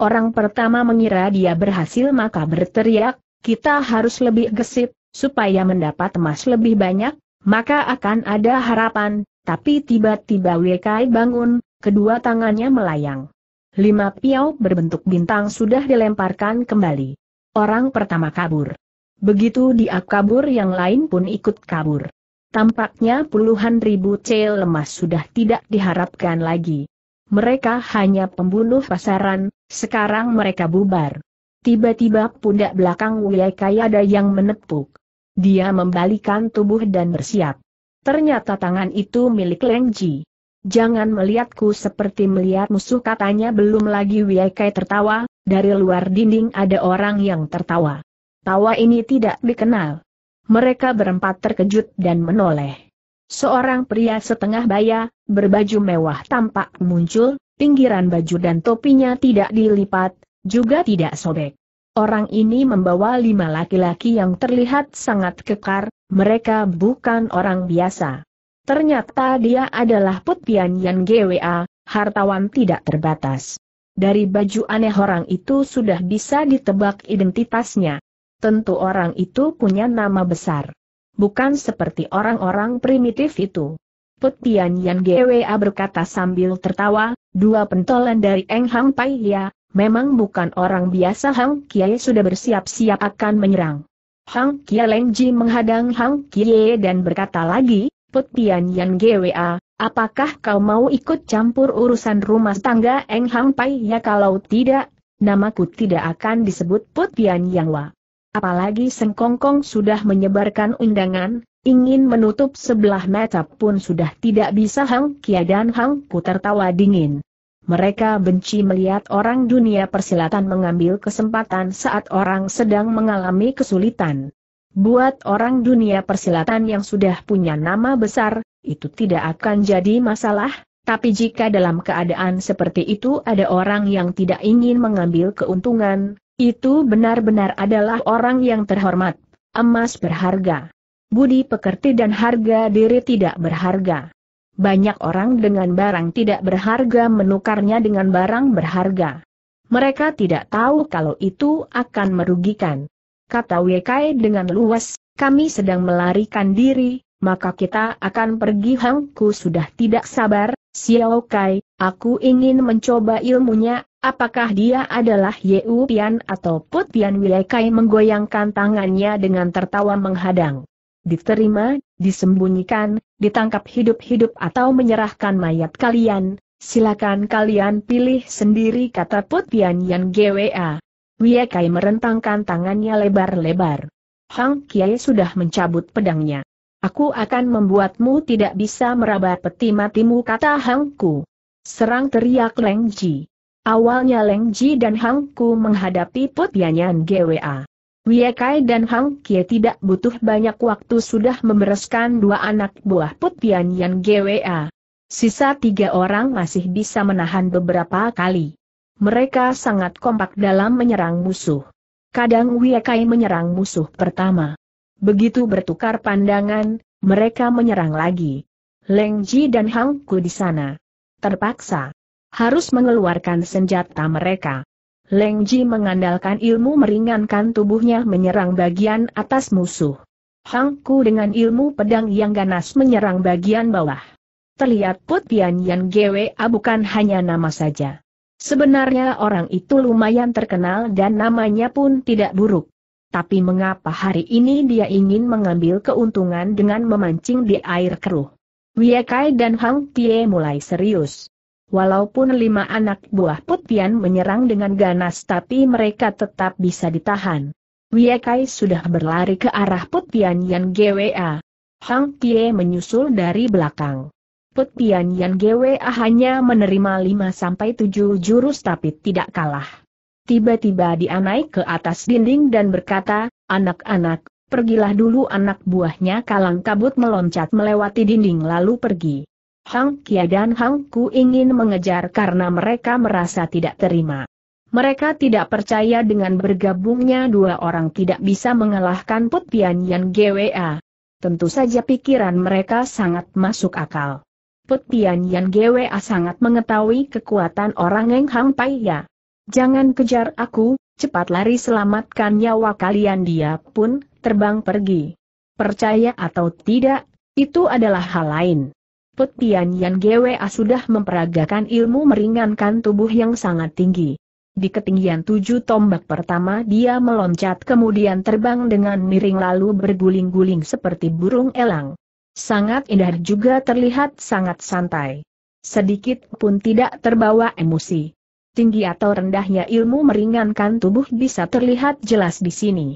Orang pertama mengira dia berhasil maka berteriak, kita harus lebih gesit, supaya mendapat emas lebih banyak, maka akan ada harapan, tapi tiba-tiba Wiekai bangun, kedua tangannya melayang. Lima piau berbentuk bintang sudah dilemparkan kembali. Orang pertama kabur. Begitu dia kabur yang lain pun ikut kabur. Tampaknya puluhan ribu cel lemah sudah tidak diharapkan lagi. Mereka hanya pembunuh pasaran, sekarang mereka bubar. Tiba-tiba pundak belakang Kaya ada yang menepuk. Dia membalikan tubuh dan bersiap. Ternyata tangan itu milik Leng Ji. Jangan melihatku seperti melihat musuh katanya belum lagi Kai tertawa, dari luar dinding ada orang yang tertawa. Tawa ini tidak dikenal. Mereka berempat terkejut dan menoleh. Seorang pria setengah baya, berbaju mewah tampak muncul, pinggiran baju dan topinya tidak dilipat, juga tidak sobek. Orang ini membawa lima laki-laki yang terlihat sangat kekar, mereka bukan orang biasa. Ternyata dia adalah Putian Yan GWA, hartawan tidak terbatas. Dari baju aneh orang itu sudah bisa ditebak identitasnya tentu orang itu punya nama besar. Bukan seperti orang-orang primitif itu. Put Pian Yan GWA berkata sambil tertawa, dua pentolan dari Eng Hang Pai Ya, memang bukan orang biasa Hang Kiai sudah bersiap-siap akan menyerang. Hang Kiai Leng Ji menghadang Hang Kie dan berkata lagi, Put Pian Yan GWA, apakah kau mau ikut campur urusan rumah tangga Eng Hang Pai Ya kalau tidak, namaku tidak akan disebut Put Pian Yang Wa. Apalagi Sengkongkong sudah menyebarkan undangan, ingin menutup sebelah mata pun sudah tidak bisa Hang Kia dan Hang Ku tertawa dingin. Mereka benci melihat orang dunia persilatan mengambil kesempatan saat orang sedang mengalami kesulitan. Buat orang dunia persilatan yang sudah punya nama besar, itu tidak akan jadi masalah, tapi jika dalam keadaan seperti itu ada orang yang tidak ingin mengambil keuntungan, itu benar-benar adalah orang yang terhormat. Emas berharga. Budi pekerti dan harga diri tidak berharga. Banyak orang dengan barang tidak berharga menukarnya dengan barang berharga. Mereka tidak tahu kalau itu akan merugikan. Kata WKI dengan luas, kami sedang melarikan diri, maka kita akan pergi Hangku sudah tidak sabar, Xiao Kai, aku ingin mencoba ilmunya, Apakah dia adalah Yeu Pian atau Put Pian Wilekai menggoyangkan tangannya dengan tertawa menghadang. Diterima, disembunyikan, ditangkap hidup-hidup atau menyerahkan mayat kalian, silakan kalian pilih sendiri kata Put Pian Yan GWA. Wilekai merentangkan tangannya lebar-lebar. Hang Kiai sudah mencabut pedangnya. Aku akan membuatmu tidak bisa meraba peti matimu kata Hangku. Serang teriak Leng Ji. Awalnya Leng Ji dan Hang Ku menghadapi Put GWA. Wie Kai dan Hang Kie tidak butuh banyak waktu sudah membereskan dua anak buah Put GWA. Sisa tiga orang masih bisa menahan beberapa kali. Mereka sangat kompak dalam menyerang musuh. Kadang Wie Kai menyerang musuh pertama. Begitu bertukar pandangan, mereka menyerang lagi. Leng Ji dan Hang Ku di sana. Terpaksa harus mengeluarkan senjata mereka. Leng Ji mengandalkan ilmu meringankan tubuhnya menyerang bagian atas musuh. Hang Ku dengan ilmu pedang yang ganas menyerang bagian bawah. Terlihat Putian Tian Yan GWA ah, bukan hanya nama saja. Sebenarnya orang itu lumayan terkenal dan namanya pun tidak buruk. Tapi mengapa hari ini dia ingin mengambil keuntungan dengan memancing di air keruh? Wei Kai dan Hang Tie mulai serius. Walaupun lima anak buah Putian menyerang dengan ganas tapi mereka tetap bisa ditahan. Wiekai sudah berlari ke arah Putian Yan GWA. Hang Tie menyusul dari belakang. Putian Yan GWA hanya menerima lima sampai tujuh jurus tapi tidak kalah. Tiba-tiba dia naik ke atas dinding dan berkata, anak-anak, pergilah dulu anak buahnya kalang kabut meloncat melewati dinding lalu pergi. Hang Kia dan Hang Ku ingin mengejar karena mereka merasa tidak terima. Mereka tidak percaya dengan bergabungnya dua orang tidak bisa mengalahkan Put Pian Yan GWA. Tentu saja pikiran mereka sangat masuk akal. Put Pian Yan GWA sangat mengetahui kekuatan orang Eng Hang Pai Ya. Jangan kejar aku, cepat lari selamatkan nyawa kalian dia pun terbang pergi. Percaya atau tidak, itu adalah hal lain lutut Tian Yan GWA sudah memperagakan ilmu meringankan tubuh yang sangat tinggi. Di ketinggian tujuh tombak pertama dia meloncat kemudian terbang dengan miring lalu berguling-guling seperti burung elang. Sangat indah juga terlihat sangat santai. Sedikit pun tidak terbawa emosi. Tinggi atau rendahnya ilmu meringankan tubuh bisa terlihat jelas di sini.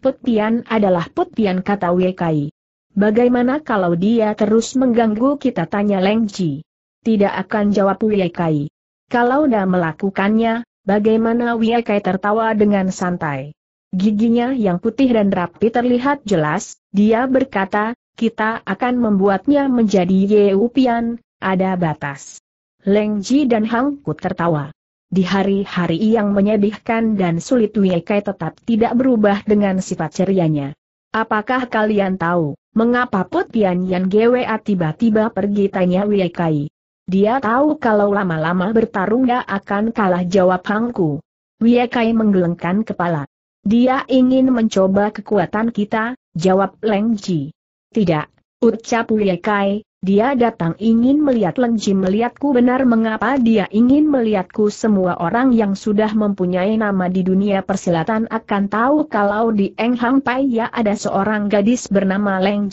Putian adalah putian kata Wekai. Bagaimana kalau dia terus mengganggu kita tanya Leng Ji? Tidak akan jawab Wei Kai. Kalau dah melakukannya, bagaimana Wei Kai tertawa dengan santai. Giginya yang putih dan rapi terlihat jelas, dia berkata, kita akan membuatnya menjadi Ye Upian, ada batas. Leng Ji dan Hang Kut tertawa. Di hari-hari yang menyedihkan dan sulit Wei Kai tetap tidak berubah dengan sifat cerianya. Apakah kalian tahu, mengapa Put Tian Yan Gwa tiba-tiba pergi tanya Kai? Dia tahu kalau lama-lama bertarung dia akan kalah jawab Hangku. Kai menggelengkan kepala. Dia ingin mencoba kekuatan kita, jawab Leng Ji. Tidak, ucap Kai. Dia datang ingin melihat Lenji melihatku benar mengapa dia ingin melihatku semua orang yang sudah mempunyai nama di dunia persilatan akan tahu kalau di Eng Hang Pai ya ada seorang gadis bernama Leng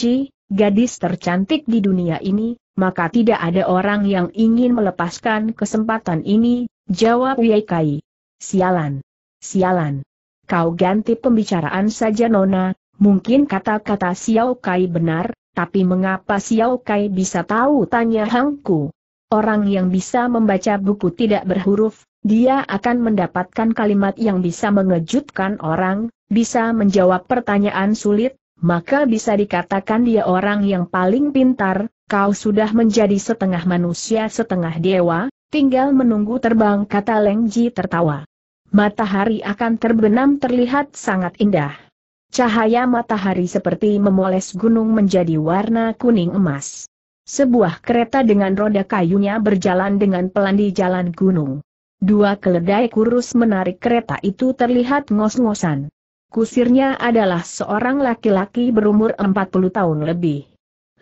gadis tercantik di dunia ini, maka tidak ada orang yang ingin melepaskan kesempatan ini, jawab Wei Kai. Sialan. Sialan. Kau ganti pembicaraan saja Nona, mungkin kata-kata Xiao Kai benar, tapi mengapa Xiao Kai bisa tahu tanya Hangku? Orang yang bisa membaca buku tidak berhuruf, dia akan mendapatkan kalimat yang bisa mengejutkan orang, bisa menjawab pertanyaan sulit, maka bisa dikatakan dia orang yang paling pintar, kau sudah menjadi setengah manusia setengah dewa, tinggal menunggu terbang kata Leng Ji tertawa. Matahari akan terbenam terlihat sangat indah. Cahaya matahari seperti memoles gunung menjadi warna kuning emas. Sebuah kereta dengan roda kayunya berjalan dengan pelan di jalan gunung. Dua keledai kurus menarik kereta itu terlihat ngos-ngosan. Kusirnya adalah seorang laki-laki berumur 40 tahun lebih.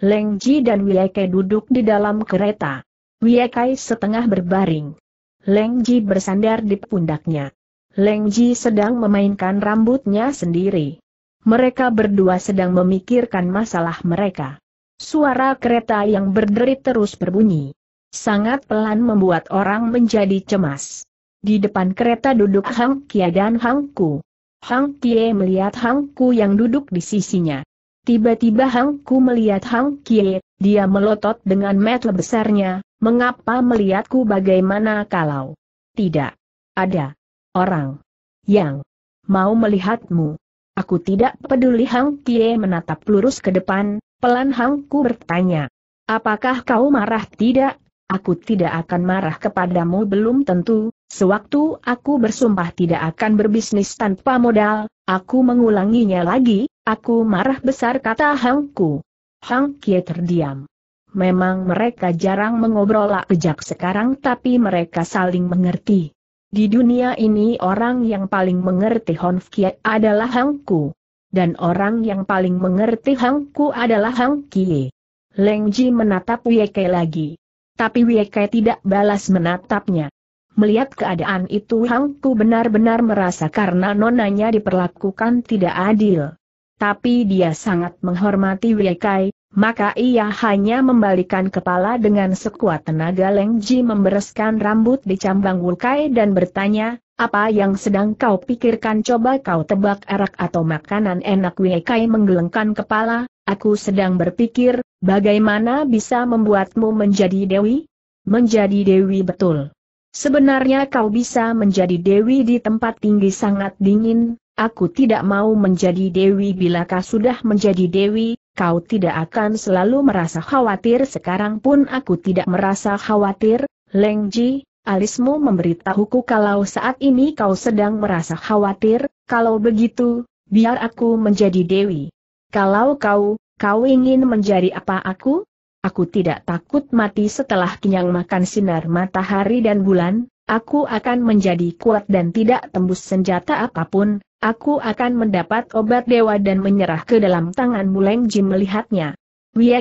Leng Ji dan Wiekai duduk di dalam kereta. Wiekai setengah berbaring. Leng Ji bersandar di pundaknya. Leng Ji sedang memainkan rambutnya sendiri mereka berdua sedang memikirkan masalah mereka. Suara kereta yang berderit terus berbunyi. Sangat pelan membuat orang menjadi cemas. Di depan kereta duduk Hang Kia dan Hang Ku. Hang Kie melihat Hang Ku yang duduk di sisinya. Tiba-tiba Hang Ku melihat Hang Kie, dia melotot dengan mata besarnya, mengapa melihatku bagaimana kalau tidak ada orang yang mau melihatmu. Aku tidak peduli Hang Kie menatap lurus ke depan, pelan Hang Ku bertanya. Apakah kau marah tidak? Aku tidak akan marah kepadamu belum tentu, sewaktu aku bersumpah tidak akan berbisnis tanpa modal, aku mengulanginya lagi, aku marah besar kata Hang Ku. Hang Kie terdiam. Memang mereka jarang mengobrol sejak sekarang tapi mereka saling mengerti. Di dunia ini orang yang paling mengerti Honfkie adalah Hangku. Dan orang yang paling mengerti Hangku adalah Hangkie. Leng Ji menatap Wieke lagi. Tapi Wieke tidak balas menatapnya. Melihat keadaan itu Hangku benar-benar merasa karena nonanya diperlakukan tidak adil. Tapi dia sangat menghormati Wieke, maka ia hanya membalikan kepala dengan sekuat tenaga Leng Ji membereskan rambut di cambang Wulkai dan bertanya, apa yang sedang kau pikirkan coba kau tebak arak atau makanan enak Wukai? menggelengkan kepala, aku sedang berpikir, bagaimana bisa membuatmu menjadi Dewi? Menjadi Dewi betul. Sebenarnya kau bisa menjadi Dewi di tempat tinggi sangat dingin, aku tidak mau menjadi Dewi bila kau sudah menjadi Dewi, kau tidak akan selalu merasa khawatir sekarang pun aku tidak merasa khawatir, Leng Ji, alismu memberitahuku kalau saat ini kau sedang merasa khawatir, kalau begitu, biar aku menjadi Dewi. Kalau kau, kau ingin menjadi apa aku? Aku tidak takut mati setelah kenyang makan sinar matahari dan bulan, aku akan menjadi kuat dan tidak tembus senjata apapun, Aku akan mendapat obat dewa dan menyerah ke dalam tangan Leng Ji melihatnya.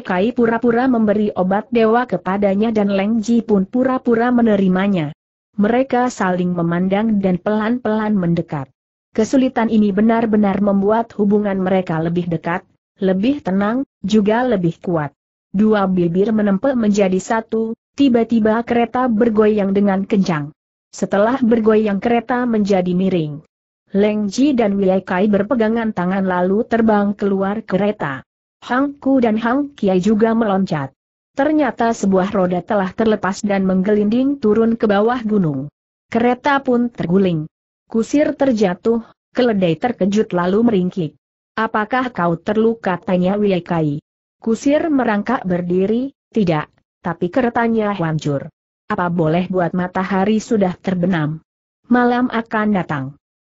Kai pura-pura memberi obat dewa kepadanya dan Leng Ji pun pura-pura menerimanya. Mereka saling memandang dan pelan-pelan mendekat. Kesulitan ini benar-benar membuat hubungan mereka lebih dekat, lebih tenang, juga lebih kuat. Dua bibir menempel menjadi satu, tiba-tiba kereta bergoyang dengan kencang. Setelah bergoyang kereta menjadi miring. Leng Ji dan Wei Kai berpegangan tangan lalu terbang keluar kereta. Hang Ku dan Hang Kiai juga meloncat. Ternyata sebuah roda telah terlepas dan menggelinding turun ke bawah gunung. Kereta pun terguling. Kusir terjatuh, keledai terkejut lalu meringkik. Apakah kau terluka tanya Wei Kai. Kusir merangkak berdiri, tidak, tapi keretanya hancur. Apa boleh buat matahari sudah terbenam. Malam akan datang.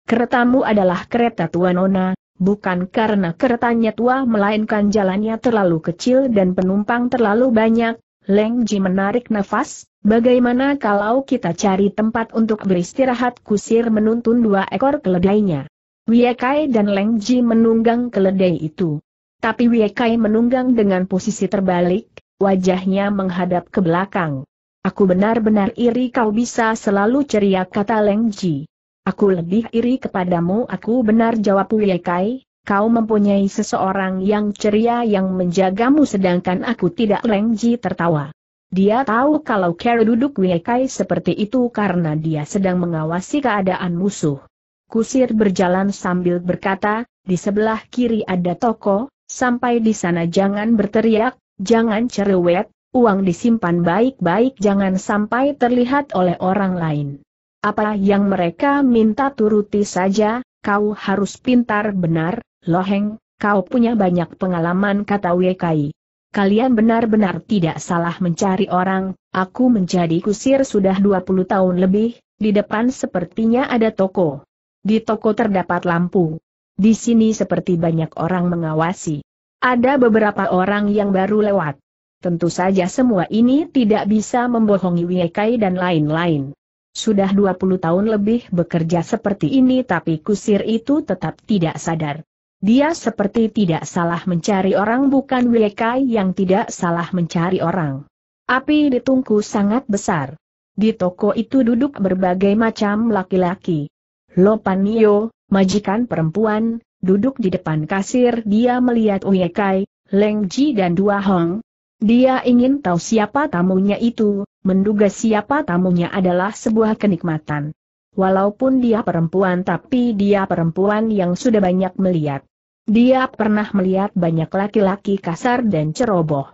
Keretamu adalah kereta tua Nona, bukan karena keretanya tua melainkan jalannya terlalu kecil dan penumpang terlalu banyak, Leng Ji menarik nafas, bagaimana kalau kita cari tempat untuk beristirahat kusir menuntun dua ekor keledainya. Wiekai dan Leng Ji menunggang keledai itu. Tapi Wiekai menunggang dengan posisi terbalik, wajahnya menghadap ke belakang. Aku benar-benar iri kau bisa selalu ceria kata Leng Ji. Aku lebih iri kepadamu aku benar jawab Uyekai, kau mempunyai seseorang yang ceria yang menjagamu sedangkan aku tidak Lengji tertawa. Dia tahu kalau Carol duduk Wiekai seperti itu karena dia sedang mengawasi keadaan musuh. Kusir berjalan sambil berkata, di sebelah kiri ada toko, sampai di sana jangan berteriak, jangan cerewet, uang disimpan baik-baik jangan sampai terlihat oleh orang lain. Apa yang mereka minta turuti saja, kau harus pintar benar, loheng, kau punya banyak pengalaman kata Wekai. Kalian benar-benar tidak salah mencari orang, aku menjadi kusir sudah 20 tahun lebih, di depan sepertinya ada toko. Di toko terdapat lampu. Di sini seperti banyak orang mengawasi. Ada beberapa orang yang baru lewat. Tentu saja semua ini tidak bisa membohongi Wiekai dan lain-lain. Sudah 20 tahun lebih bekerja seperti ini tapi kusir itu tetap tidak sadar. Dia seperti tidak salah mencari orang bukan Wekai yang tidak salah mencari orang. Api di sangat besar. Di toko itu duduk berbagai macam laki-laki. Lopanio, majikan perempuan, duduk di depan kasir dia melihat Wekai, Lengji dan Dua Hong, dia ingin tahu siapa tamunya itu, menduga siapa tamunya adalah sebuah kenikmatan. Walaupun dia perempuan tapi dia perempuan yang sudah banyak melihat. Dia pernah melihat banyak laki-laki kasar dan ceroboh.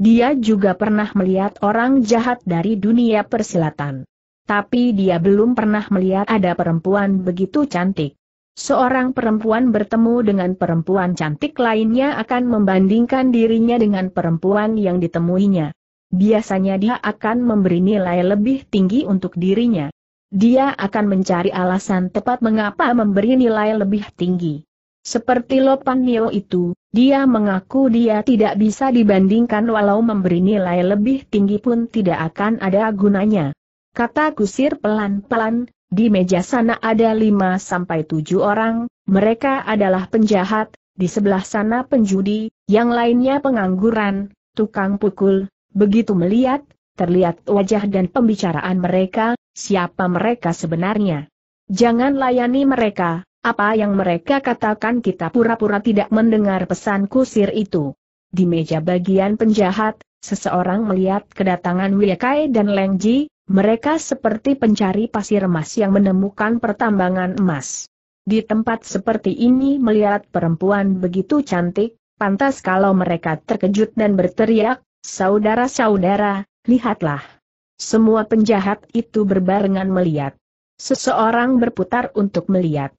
Dia juga pernah melihat orang jahat dari dunia persilatan. Tapi dia belum pernah melihat ada perempuan begitu cantik. Seorang perempuan bertemu dengan perempuan cantik lainnya akan membandingkan dirinya dengan perempuan yang ditemuinya. Biasanya dia akan memberi nilai lebih tinggi untuk dirinya. Dia akan mencari alasan tepat mengapa memberi nilai lebih tinggi. Seperti Lopan Nio itu, dia mengaku dia tidak bisa dibandingkan walau memberi nilai lebih tinggi pun tidak akan ada gunanya. Kata kusir pelan-pelan, di meja sana ada lima sampai tujuh orang, mereka adalah penjahat, di sebelah sana penjudi, yang lainnya pengangguran, tukang pukul. Begitu melihat, terlihat wajah dan pembicaraan mereka, siapa mereka sebenarnya. Jangan layani mereka, apa yang mereka katakan kita pura-pura tidak mendengar pesan kusir itu. Di meja bagian penjahat, seseorang melihat kedatangan Wiekai dan Lengji, mereka seperti pencari pasir emas yang menemukan pertambangan emas. Di tempat seperti ini melihat perempuan begitu cantik, pantas kalau mereka terkejut dan berteriak, saudara-saudara, lihatlah. Semua penjahat itu berbarengan melihat. Seseorang berputar untuk melihat.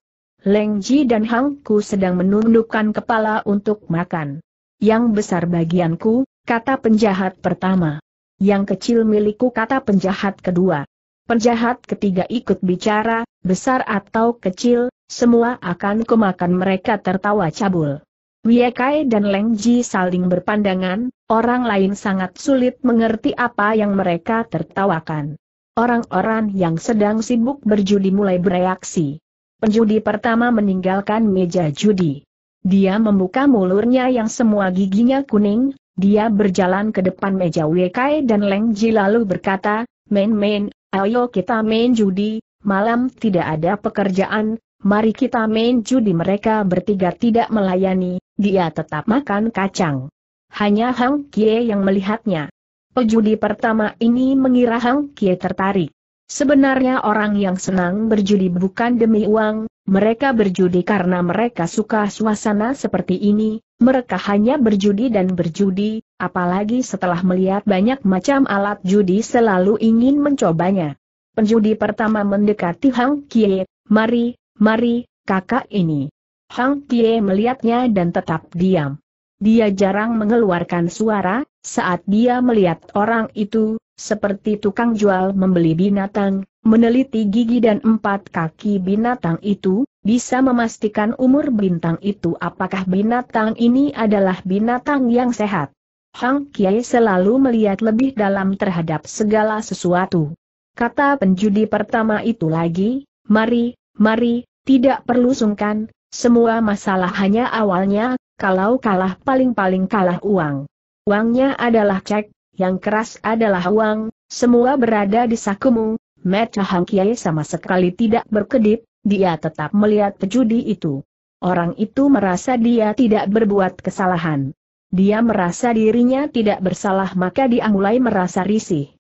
Leng Ji dan Hang Ku sedang menundukkan kepala untuk makan. Yang besar bagianku, kata penjahat pertama. Yang kecil milikku kata penjahat kedua. Penjahat ketiga ikut bicara, besar atau kecil, semua akan kumakan mereka tertawa cabul. Wiekai dan Leng Ji saling berpandangan, orang lain sangat sulit mengerti apa yang mereka tertawakan. Orang-orang yang sedang sibuk berjudi mulai bereaksi. Penjudi pertama meninggalkan meja judi. Dia membuka mulurnya yang semua giginya kuning, dia berjalan ke depan meja Wekai dan Leng Ji lalu berkata, Main-main, ayo kita main judi, malam tidak ada pekerjaan, mari kita main judi mereka bertiga tidak melayani, dia tetap makan kacang. Hanya Hang Kie yang melihatnya. Pejudi pertama ini mengira Hang Kie tertarik. Sebenarnya orang yang senang berjudi bukan demi uang, mereka berjudi karena mereka suka suasana seperti ini, mereka hanya berjudi dan berjudi, apalagi setelah melihat banyak macam alat judi selalu ingin mencobanya. Penjudi pertama mendekati Hang Kie, mari, mari, kakak ini. Hang Kie melihatnya dan tetap diam. Dia jarang mengeluarkan suara, saat dia melihat orang itu, seperti tukang jual membeli binatang, meneliti gigi dan empat kaki binatang itu, bisa memastikan umur bintang itu apakah binatang ini adalah binatang yang sehat. Hang Kiai selalu melihat lebih dalam terhadap segala sesuatu. Kata penjudi pertama itu lagi, mari, mari, tidak perlu sungkan, semua masalah hanya awalnya, kalau kalah paling-paling kalah uang. Uangnya adalah cek, yang keras adalah uang, semua berada di sakumu, Mecha Hang Kiai sama sekali tidak berkedip, dia tetap melihat pejudi itu. Orang itu merasa dia tidak berbuat kesalahan. Dia merasa dirinya tidak bersalah maka dia mulai merasa risih.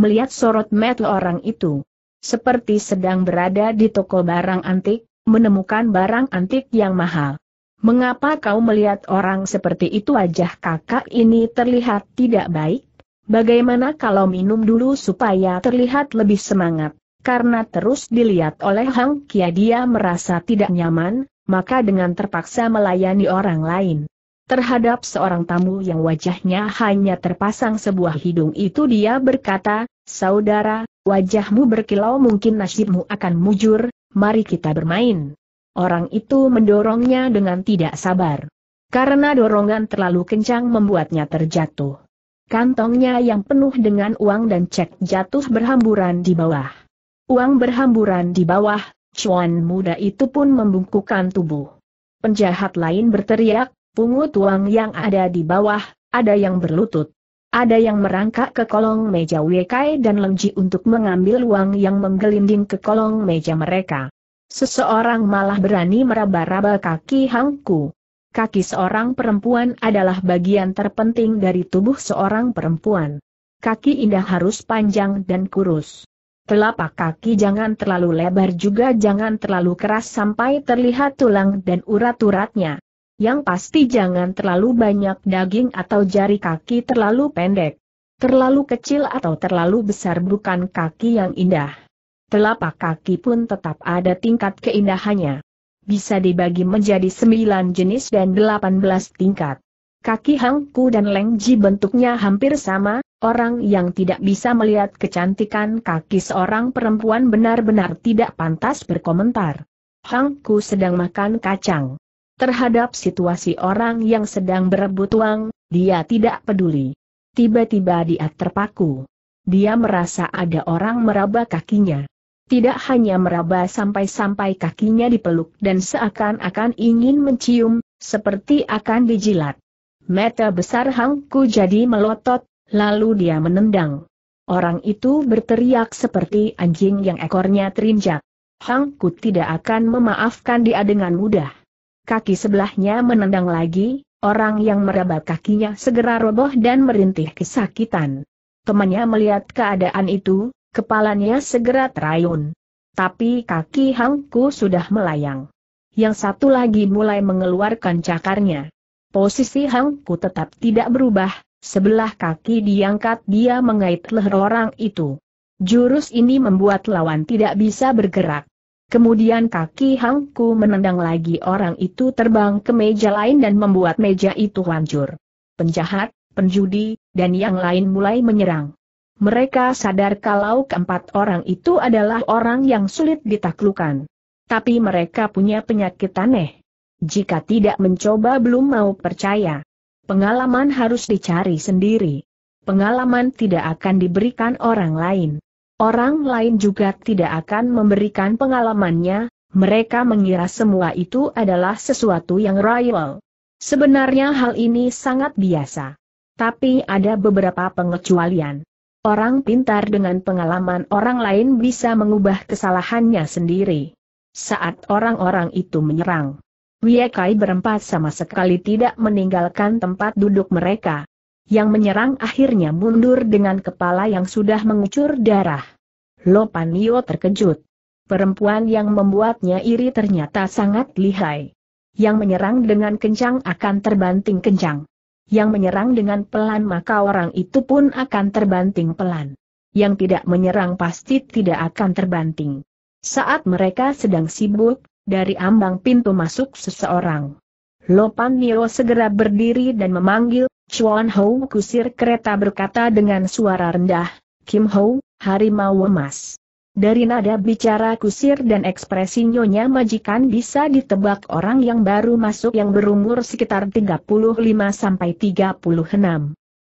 Melihat sorot mata orang itu, seperti sedang berada di toko barang antik, menemukan barang antik yang mahal. Mengapa kau melihat orang seperti itu wajah kakak ini terlihat tidak baik? Bagaimana kalau minum dulu supaya terlihat lebih semangat? Karena terus dilihat oleh Hang Kia dia merasa tidak nyaman, maka dengan terpaksa melayani orang lain. Terhadap seorang tamu yang wajahnya hanya terpasang sebuah hidung itu dia berkata, Saudara, wajahmu berkilau mungkin nasibmu akan mujur, mari kita bermain. Orang itu mendorongnya dengan tidak sabar. Karena dorongan terlalu kencang membuatnya terjatuh. Kantongnya yang penuh dengan uang dan cek jatuh berhamburan di bawah. Uang berhamburan di bawah, cuan muda itu pun membungkukkan tubuh. Penjahat lain berteriak, pungut uang yang ada di bawah, ada yang berlutut. Ada yang merangkak ke kolong meja Wekai dan Lengji untuk mengambil uang yang menggelinding ke kolong meja mereka. Seseorang malah berani meraba-raba kaki Hangku kaki seorang perempuan adalah bagian terpenting dari tubuh seorang perempuan. Kaki indah harus panjang dan kurus. Telapak kaki jangan terlalu lebar juga jangan terlalu keras sampai terlihat tulang dan urat-uratnya. Yang pasti jangan terlalu banyak daging atau jari kaki terlalu pendek. Terlalu kecil atau terlalu besar bukan kaki yang indah. Telapak kaki pun tetap ada tingkat keindahannya bisa dibagi menjadi sembilan jenis dan delapan belas tingkat. Kaki Hangku dan Leng bentuknya hampir sama, orang yang tidak bisa melihat kecantikan kaki seorang perempuan benar-benar tidak pantas berkomentar. Hangku sedang makan kacang. Terhadap situasi orang yang sedang berebut uang, dia tidak peduli. Tiba-tiba dia terpaku. Dia merasa ada orang meraba kakinya. Tidak hanya meraba sampai-sampai kakinya dipeluk dan seakan-akan ingin mencium, seperti akan dijilat. Mata besar Hangku jadi melotot, lalu dia menendang. Orang itu berteriak seperti anjing yang ekornya terinjak. Hangku tidak akan memaafkan dia dengan mudah. Kaki sebelahnya menendang lagi, orang yang meraba kakinya segera roboh dan merintih kesakitan. Temannya melihat keadaan itu, Kepalanya segera terayun. Tapi kaki Hangku sudah melayang. Yang satu lagi mulai mengeluarkan cakarnya. Posisi Hangku tetap tidak berubah, sebelah kaki diangkat dia mengait leher orang itu. Jurus ini membuat lawan tidak bisa bergerak. Kemudian kaki Hangku menendang lagi orang itu terbang ke meja lain dan membuat meja itu hancur. Penjahat, penjudi, dan yang lain mulai menyerang. Mereka sadar kalau keempat orang itu adalah orang yang sulit ditaklukan. Tapi mereka punya penyakit aneh. Jika tidak mencoba belum mau percaya. Pengalaman harus dicari sendiri. Pengalaman tidak akan diberikan orang lain. Orang lain juga tidak akan memberikan pengalamannya, mereka mengira semua itu adalah sesuatu yang royal. Sebenarnya hal ini sangat biasa. Tapi ada beberapa pengecualian. Orang pintar dengan pengalaman orang lain bisa mengubah kesalahannya sendiri. Saat orang-orang itu menyerang, Wiekai berempat sama sekali tidak meninggalkan tempat duduk mereka. Yang menyerang akhirnya mundur dengan kepala yang sudah mengucur darah. Lopanio terkejut. Perempuan yang membuatnya iri ternyata sangat lihai. Yang menyerang dengan kencang akan terbanting kencang yang menyerang dengan pelan maka orang itu pun akan terbanting pelan. Yang tidak menyerang pasti tidak akan terbanting. Saat mereka sedang sibuk, dari ambang pintu masuk seseorang. Lopan Nio segera berdiri dan memanggil, Chuan Hou kusir kereta berkata dengan suara rendah, Kim Hou, harimau emas. Dari nada bicara kusir dan ekspresi nyonya majikan bisa ditebak orang yang baru masuk yang berumur sekitar 35 sampai 36.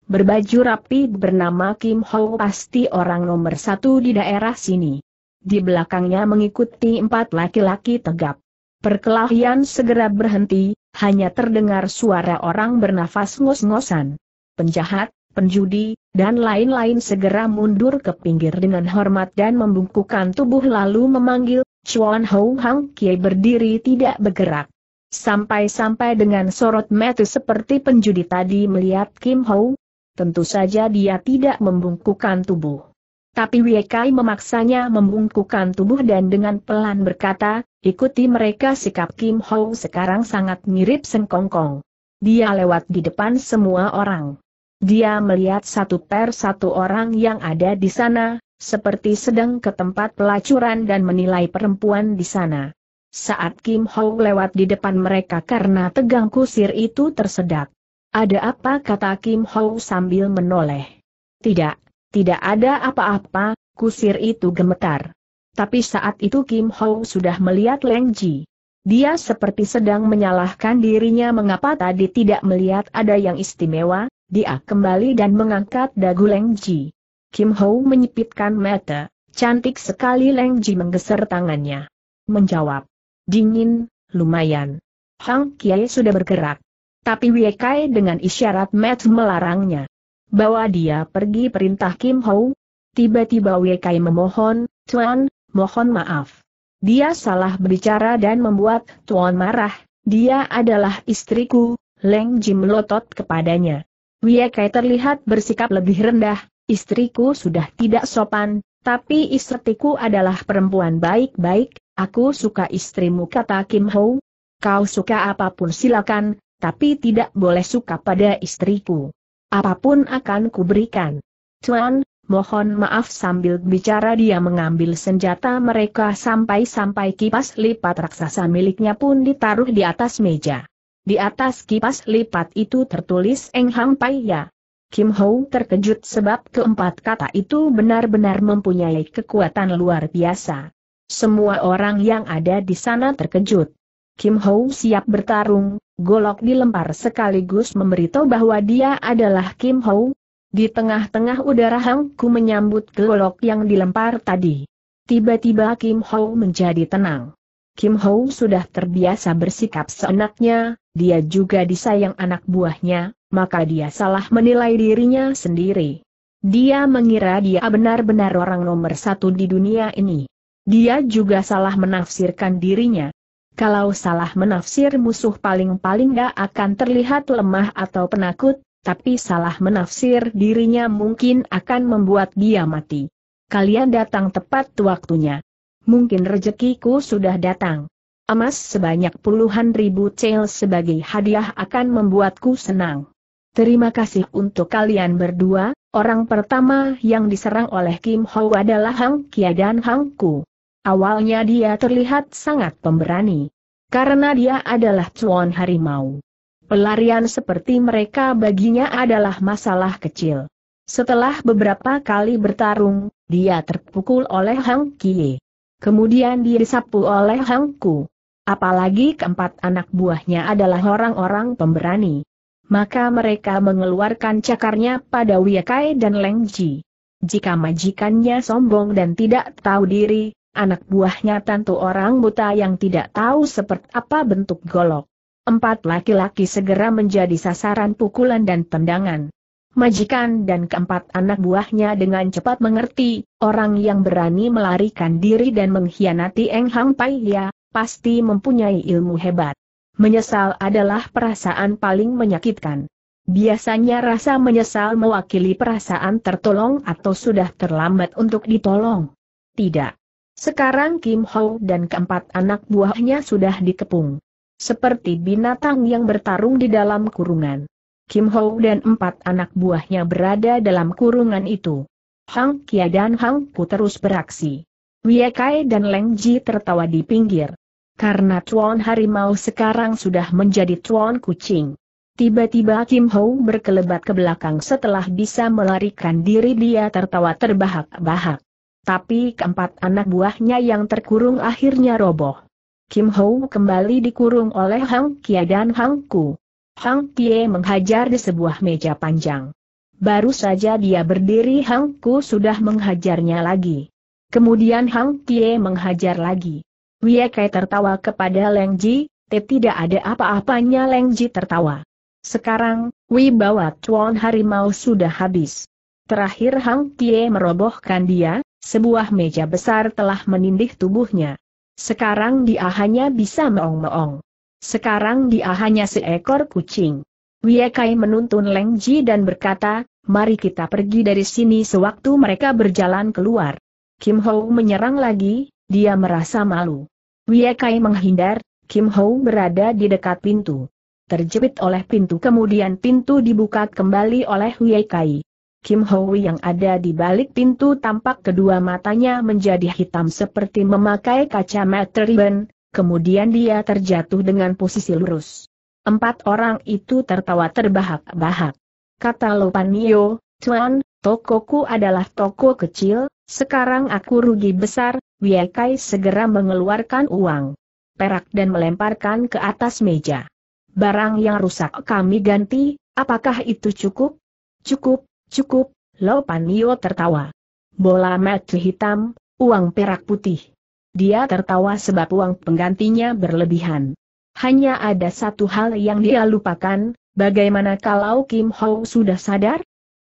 Berbaju rapi bernama Kim Ho pasti orang nomor satu di daerah sini. Di belakangnya mengikuti empat laki-laki tegap. Perkelahian segera berhenti, hanya terdengar suara orang bernafas ngos-ngosan. Penjahat, penjudi, dan lain-lain segera mundur ke pinggir dengan hormat dan membungkukkan tubuh lalu memanggil, Chuan Hou Hang Kie berdiri tidak bergerak. Sampai-sampai dengan sorot mata seperti penjudi tadi melihat Kim Hou, tentu saja dia tidak membungkukan tubuh. Tapi Wei Kai memaksanya membungkukan tubuh dan dengan pelan berkata, ikuti mereka sikap Kim Hou sekarang sangat mirip Sengkongkong. Dia lewat di depan semua orang. Dia melihat satu per satu orang yang ada di sana, seperti sedang ke tempat pelacuran dan menilai perempuan di sana. Saat Kim Ho lewat di depan mereka karena tegang kusir itu tersedak. Ada apa kata Kim Ho sambil menoleh. Tidak, tidak ada apa-apa, kusir itu gemetar. Tapi saat itu Kim Ho sudah melihat Leng Ji. Dia seperti sedang menyalahkan dirinya mengapa tadi tidak melihat ada yang istimewa, dia kembali dan mengangkat dagu Leng Ji. Kim Ho menyipitkan mata, cantik sekali Leng Ji menggeser tangannya. Menjawab, dingin, lumayan. Hang Kiai sudah bergerak. Tapi Wei Kai dengan isyarat Matt melarangnya. Bawa dia pergi perintah Kim Ho. Tiba-tiba Wei Kai memohon, Tuan, mohon maaf. Dia salah berbicara dan membuat Tuan marah, dia adalah istriku, Leng Ji melotot kepadanya. Wiekai terlihat bersikap lebih rendah, istriku sudah tidak sopan, tapi istriku adalah perempuan baik-baik, aku suka istrimu kata Kim Ho. Kau suka apapun silakan, tapi tidak boleh suka pada istriku. Apapun akan kuberikan. Tuan, mohon maaf sambil bicara dia mengambil senjata mereka sampai-sampai kipas lipat raksasa miliknya pun ditaruh di atas meja. Di atas kipas lipat itu tertulis Eng Hang Pai Ya. Kim Ho terkejut sebab keempat kata itu benar-benar mempunyai kekuatan luar biasa. Semua orang yang ada di sana terkejut. Kim Ho siap bertarung, golok dilempar sekaligus memberitahu bahwa dia adalah Kim Ho. Di tengah-tengah udara Hang Ku menyambut golok yang dilempar tadi. Tiba-tiba Kim Ho menjadi tenang. Kim Ho sudah terbiasa bersikap seenaknya, dia juga disayang anak buahnya, maka dia salah menilai dirinya sendiri. Dia mengira dia benar-benar orang nomor satu di dunia ini. Dia juga salah menafsirkan dirinya. Kalau salah menafsir musuh paling-paling gak akan terlihat lemah atau penakut, tapi salah menafsir dirinya mungkin akan membuat dia mati. Kalian datang tepat waktunya mungkin rezekiku sudah datang. Emas sebanyak puluhan ribu cel sebagai hadiah akan membuatku senang. Terima kasih untuk kalian berdua, orang pertama yang diserang oleh Kim Ho adalah Hang Kia dan Hang Ku. Awalnya dia terlihat sangat pemberani. Karena dia adalah cuan harimau. Pelarian seperti mereka baginya adalah masalah kecil. Setelah beberapa kali bertarung, dia terpukul oleh Hang Kie. Kemudian dia disapu oleh Hangku. Apalagi keempat anak buahnya adalah orang-orang pemberani. Maka mereka mengeluarkan cakarnya pada Wiyakai dan Lengji. Jika majikannya sombong dan tidak tahu diri, anak buahnya tentu orang buta yang tidak tahu seperti apa bentuk golok. Empat laki-laki segera menjadi sasaran pukulan dan tendangan majikan dan keempat anak buahnya dengan cepat mengerti, orang yang berani melarikan diri dan mengkhianati Eng Hang Pai Hia, pasti mempunyai ilmu hebat. Menyesal adalah perasaan paling menyakitkan. Biasanya rasa menyesal mewakili perasaan tertolong atau sudah terlambat untuk ditolong. Tidak. Sekarang Kim Ho dan keempat anak buahnya sudah dikepung. Seperti binatang yang bertarung di dalam kurungan. Kim Ho dan empat anak buahnya berada dalam kurungan itu. Hang Kia dan Hang Pu terus beraksi. Wie Kai dan Leng Ji tertawa di pinggir. Karena Tuan Harimau sekarang sudah menjadi Tuan Kucing. Tiba-tiba Kim Ho berkelebat ke belakang setelah bisa melarikan diri dia tertawa terbahak-bahak. Tapi keempat anak buahnya yang terkurung akhirnya roboh. Kim Ho kembali dikurung oleh Hang Kia dan Hang Ku. Hang Pie menghajar di sebuah meja panjang. Baru saja dia berdiri Hang Ku sudah menghajarnya lagi. Kemudian Hang Pie menghajar lagi. Wie Kai tertawa kepada Leng Ji, Te tidak ada apa-apanya Leng Ji tertawa. Sekarang, wibawa Chuan Harimau sudah habis. Terakhir Hang Pie merobohkan dia, sebuah meja besar telah menindih tubuhnya. Sekarang dia hanya bisa meong-meong. Sekarang dia hanya seekor kucing. Wiekai menuntun Leng Ji dan berkata, mari kita pergi dari sini sewaktu mereka berjalan keluar. Kim Ho menyerang lagi, dia merasa malu. Wiekai menghindar, Kim Ho berada di dekat pintu. Terjepit oleh pintu kemudian pintu dibuka kembali oleh Wiekai. Kim Ho yang ada di balik pintu tampak kedua matanya menjadi hitam seperti memakai kacamata riben, kemudian dia terjatuh dengan posisi lurus. Empat orang itu tertawa terbahak-bahak. Kata Lopanio, Tuan, tokoku adalah toko kecil, sekarang aku rugi besar, Wiekai segera mengeluarkan uang. Perak dan melemparkan ke atas meja. Barang yang rusak kami ganti, apakah itu cukup? Cukup, cukup, Lopanio tertawa. Bola mata hitam, uang perak putih. Dia tertawa sebab uang penggantinya berlebihan. Hanya ada satu hal yang dia lupakan, bagaimana kalau Kim Ho sudah sadar?